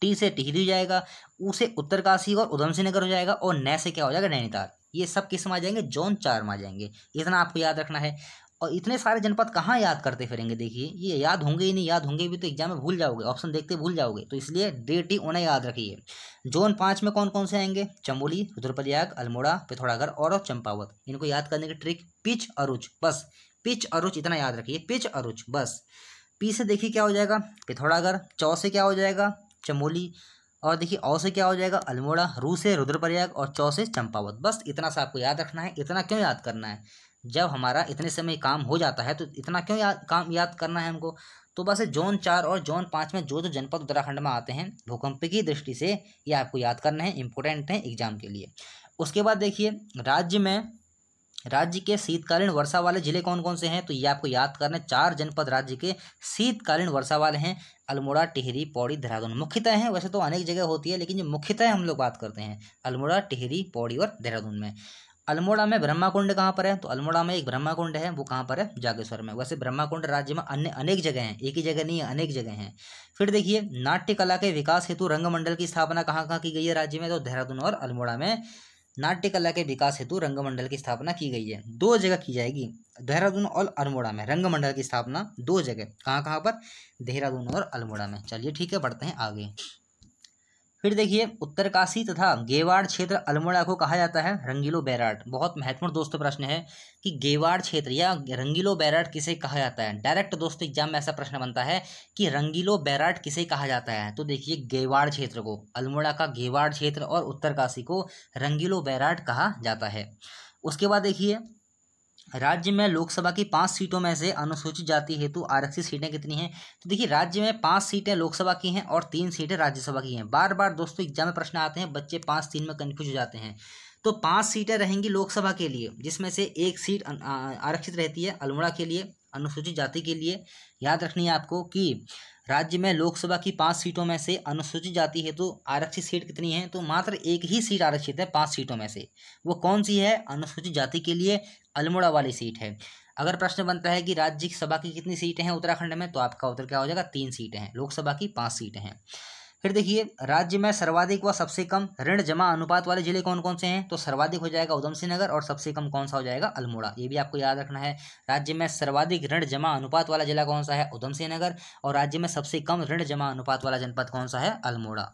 टी से टिहरी हो जाएगा ऊ से उत्तरकाशी और उधम सिंह नगर हो जाएगा और नए से क्या हो जाएगा नैनीताल ये सब किस में आ जाएंगे जोन चार में आ जाएंगे इतना आपको याद रखना है और इतने सारे जनपद कहाँ याद करते फिरेंगे देखिए ये याद होंगे ही नहीं याद होंगे भी तो एग्जाम में भूल जाओगे ऑप्शन देखते भूल जाओगे तो इसलिए डेट ही उन्हें याद रखिए जोन पाँच में कौन कौन से आएंगे चमोली रुद्रप्रयाग अल्मोड़ा पिथौरागढ़ और, और चंपावत इनको याद करने की ट्रिक पिच अरुच बस पिच अरुच इतना याद रखिए पिच अरुच बस पी से देखिए क्या हो जाएगा पिथौरागढ़ चौ से क्या हो जाएगा चमोली और देखिए औ से क्या हो जाएगा अल्मोड़ा रू से रुद्रप्रयाग और चौ से चंपावत बस इतना सा आपको याद रखना है इतना क्यों याद करना है जब हमारा इतने समय काम हो जाता है तो इतना क्यों या, काम याद करना है हमको तो बस जोन चार और जोन पाँच में जो जो जनपद उत्तराखंड में आते हैं भूकंप की दृष्टि से ये आपको याद करना है इम्पोर्टेंट है एग्जाम के लिए उसके बाद देखिए राज्य में राज्य के शीतकालीन वर्षा वाले जिले कौन कौन से हैं तो ये आपको याद करना है चार जनपद राज्य के शीतकालीन वर्षा वाले हैं अल्मोड़ा टिहरी पौड़ी देहरादून मुख्यतः हैं वैसे तो अनेक जगह होती है लेकिन जो मुख्यतः हम लोग बात करते हैं अल्मोड़ा टिहरी पौड़ी और देहरादून में अल्मोड़ा में ब्रह्मा कुंड कहाँ पर है तो अल्मोड़ा में एक ब्रह्मा कुंड है वो कहाँ पर है जागेश्वर में वैसे ब्रह्मा कुंड राज्य में अन्य अनेक जगह हैं एक ही जगह नहीं है अनेक जगह हैं फिर देखिए नाट्य कला के विकास हेतु रंगमंडल की स्थापना कहाँ कहाँ की गई है राज्य में तो देहरादून और अल्मोड़ा में नाट्य कला के विकास हेतु रंगमंडल की स्थापना की गई है दो जगह की जाएगी देहरादून और अल्मोड़ा में रंगमंडल की स्थापना दो जगह कहाँ कहाँ पर देहरादून और अल्मोड़ा में चलिए ठीक है बढ़ते हैं आगे फिर देखिए उत्तरकाशी तथा गेवाड़ क्षेत्र अल्मोड़ा को कहा जाता है रंगीलो बैराट बहुत महत्वपूर्ण दोस्तों प्रश्न है कि गेवाड़ क्षेत्र या रंगीलो बैराट किसे कहा जाता है डायरेक्ट दोस्तों एग्जाम में ऐसा प्रश्न बनता है कि रंगीलो बैराट किसे कहा जाता है तो देखिए गेवाड़ क्षेत्र को अल्मोड़ा का गेवाड़ क्षेत्र और उत्तरकाशी को रंगीलो बैराट कहा जाता है उसके बाद देखिए राज्य में लोकसभा की पाँच सीटों में से अनुसूचित जाति हेतु आरक्षित सीटें कितनी हैं तो देखिए राज्य में पाँच सीटें लोकसभा की हैं और तीन सीटें राज्यसभा की हैं बार बार दोस्तों एग्जाम में प्रश्न आते हैं बच्चे पाँच तीन में कन्फ्यूज हो जाते हैं तो पाँच सीटें रहेंगी लोकसभा के लिए जिसमें से एक सीट आरक्षित रहती है अल्मोड़ा के लिए अनुसूचित जाति के लिए याद रखनी है आपको कि राज्य में लोकसभा की पाँच सीटों में से अनुसूचित जाति है तो आरक्षित सीट कितनी है तो मात्र एक ही सीट आरक्षित है पाँच सीटों में से वो कौन सी है अनुसूचित जाति के लिए अल्मोड़ा वाली सीट है अगर प्रश्न बनता है कि राज्य सभा की कितनी सीटें हैं उत्तराखंड में तो आपका उत्तर क्या हो जाएगा तीन सीटें हैं लोकसभा की पाँच सीटें हैं फिर देखिए राज्य में सर्वाधिक व सबसे कम ऋण जमा अनुपात वाले जिले कौन कौन से हैं तो सर्वाधिक हो जाएगा उधम सिंह नगर और सबसे कम कौन सा हो जाएगा अल्मोड़ा ये भी आपको याद रखना है राज्य में सर्वाधिक ऋण जमा अनुपात वाला जिला कौन सा है उधम सिंह नगर और राज्य में सबसे कम ऋण जमा अनुपात वाला जनपद कौन सा है अल्मोड़ा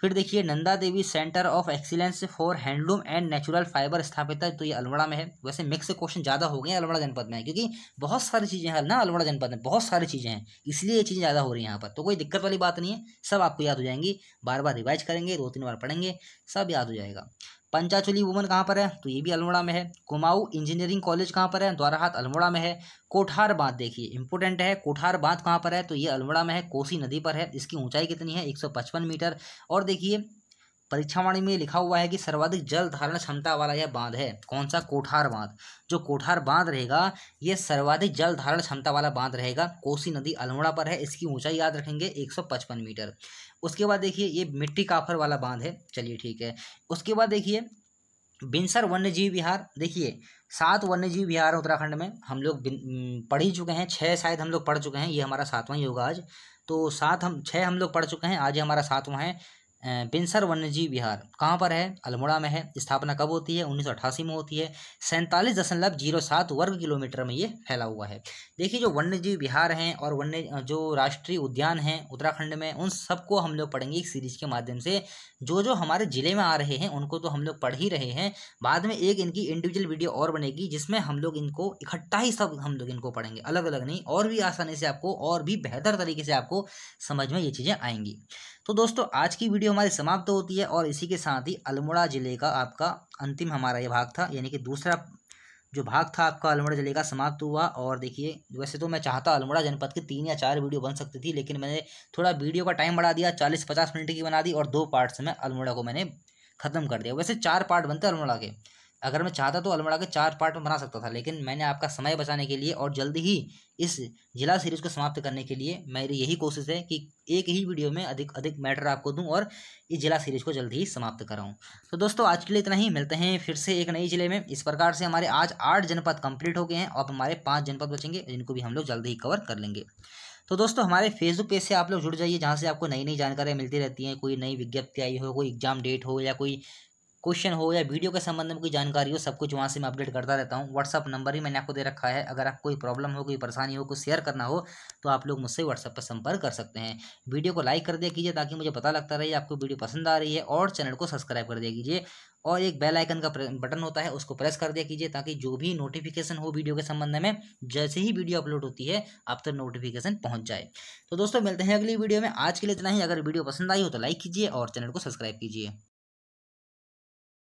फिर देखिए Nanda Devi centre of excellence for handloom and natural fibre स्थापित है तो ये अलवड़ा में है वैसे मिक्स क्वेश्चन ज़्यादा हो गए हैं अलवड़ा जनपद में क्योंकि बहुत सारी चीज़ें हैं ना अलवड़ा जनपद में बहुत सारी चीज़ें हैं इसलिए ये चीज़ें ज़्यादा हो रही हैं यहाँ पर तो कोई दिक्कत वाली बात नहीं है सब आपको याद हो जाएंगी बार बार रिवाइज करेंगे दो तीन बार पढ़ेंगे सब याद हो जाएगा पंचाचोली वुमन कहाँ पर है तो ये भी अल्मोड़ा में है कुमाऊ इंजीनियरिंग कॉलेज कहाँ पर है द्वाराहाट अल्मोड़ा में है कोठार बांध देखिए इंपोर्टेंट है कोठार बांध कहाँ पर है तो ये अल्मोड़ा में है कोसी नदी पर है इसकी ऊंचाई कितनी है 155 मीटर और देखिए परीक्षावाणी में लिखा हुआ है कि सर्वाधिक जल धारण क्षमता वाला यह बांध है कौन सा कोठार बांध जो कोठार बांध रहेगा यह सर्वाधिक जल धारण क्षमता वाला बांध रहेगा कोसी नदी अल्मोड़ा पर है इसकी ऊंचाई याद रखेंगे 155 मीटर उसके बाद देखिए ये मिट्टी काफर वाला बांध है चलिए ठीक है उसके बाद देखिए बिनसर वन्यजीव विहार देखिए सात वन्यजीव विहार उत्तराखंड में हम लोग पढ़ ही चुके हैं छः शायद हम लोग पढ़ चुके हैं ये हमारा सातवां ही होगा आज तो सात हम छः हम लोग पढ़ चुके हैं आज हमारा सातवां है बिनसर वन्यजीव विहार कहाँ पर है अल्मोड़ा में है स्थापना कब होती है उन्नीस में होती है सैंतालीस दशमलव जीरो सात वर्ग किलोमीटर में ये फैला हुआ है देखिए जो वन्यजीव विहार हैं और वन्य जो राष्ट्रीय उद्यान हैं उत्तराखंड में उन सबको हम लोग पढ़ेंगे एक सीरीज के माध्यम से जो जो हमारे ज़िले में आ रहे हैं उनको तो हम लोग पढ़ ही रहे हैं बाद में एक इनकी इंडिविजुअल वीडियो और बनेगी जिसमें हम लोग इनको इकट्ठा ही सब हम लोग इनको पढ़ेंगे अलग अलग नहीं और भी आसानी से आपको और भी बेहतर तरीके से आपको समझ में ये चीज़ें आएंगी तो दोस्तों आज की वीडियो हमारी समाप्त होती है और इसी के साथ ही अल्मोड़ा ज़िले का आपका अंतिम हमारा ये भाग था यानी कि दूसरा जो भाग था आपका अल्मोड़ा ज़िले का समाप्त हुआ और देखिए वैसे तो मैं चाहता अल्मोड़ा जनपद की तीन या चार वीडियो बन सकती थी लेकिन मैंने थोड़ा वीडियो का टाइम बढ़ा दिया चालीस पचास मिनट की बना दी और दो पार्ट से मैं अल्मोड़ा को मैंने ख़त्म कर दिया वैसे चार पार्ट बनते अल्मोड़ा के अगर मैं चाहता तो अल्मोड़ा के चार पार्ट में बना सकता था लेकिन मैंने आपका समय बचाने के लिए और जल्दी ही इस जिला सीरीज को समाप्त करने के लिए मेरी यही कोशिश है कि एक ही वीडियो में अधिक अधिक मैटर आपको दूं और इस जिला सीरीज को जल्दी ही समाप्त कराऊं तो दोस्तों आज के लिए इतना ही मिलते हैं फिर से एक नई जिले में इस प्रकार से हमारे आज आठ जनपद कम्प्लीट हो गए हैं और हमारे पाँच जनपद बचेंगे जिनको भी हम लोग जल्द ही कवर कर लेंगे तो दोस्तों हमारे फेसबुक पेज से आप लोग जुड़ जाइए जहाँ से आपको नई नई जानकारियाँ मिलती रहती हैं कोई नई विज्ञप्ति आई हो कोई एग्जाम डेट हो या कोई क्वेश्चन हो या वीडियो के संबंध में कोई जानकारी हो सब कुछ वहाँ से मैं अपडेट करता रहता हूँ व्हाट्सअप नंबर ही मैंने आपको दे रखा है अगर आपको कोई प्रॉब्लम हो कोई परेशानी हो कुछ शेयर करना हो तो आप लोग मुझसे व्हाट्सअप पर संपर्क कर सकते हैं वीडियो को लाइक कर दिया कीजिए ताकि मुझे पता लगता रहे आपको वीडियो पसंद आ रही है और चैनल को सब्सक्राइब कर दिया कीजिए और एक बेल आइकन का बटन होता है उसको प्रेस कर दिया कीजिए ताकि जो भी नोटिफिकेशन हो वीडियो के संबंध में जैसे ही वीडियो अपलोड होती है आप तक नोटिफिकेशन पहुंच जाए तो दोस्तों मिलते हैं अगली वीडियो में आज के लिए इतना ही अगर वीडियो पसंद आई हो तो लाइक कीजिए और चैनल को सब्सक्राइब कीजिए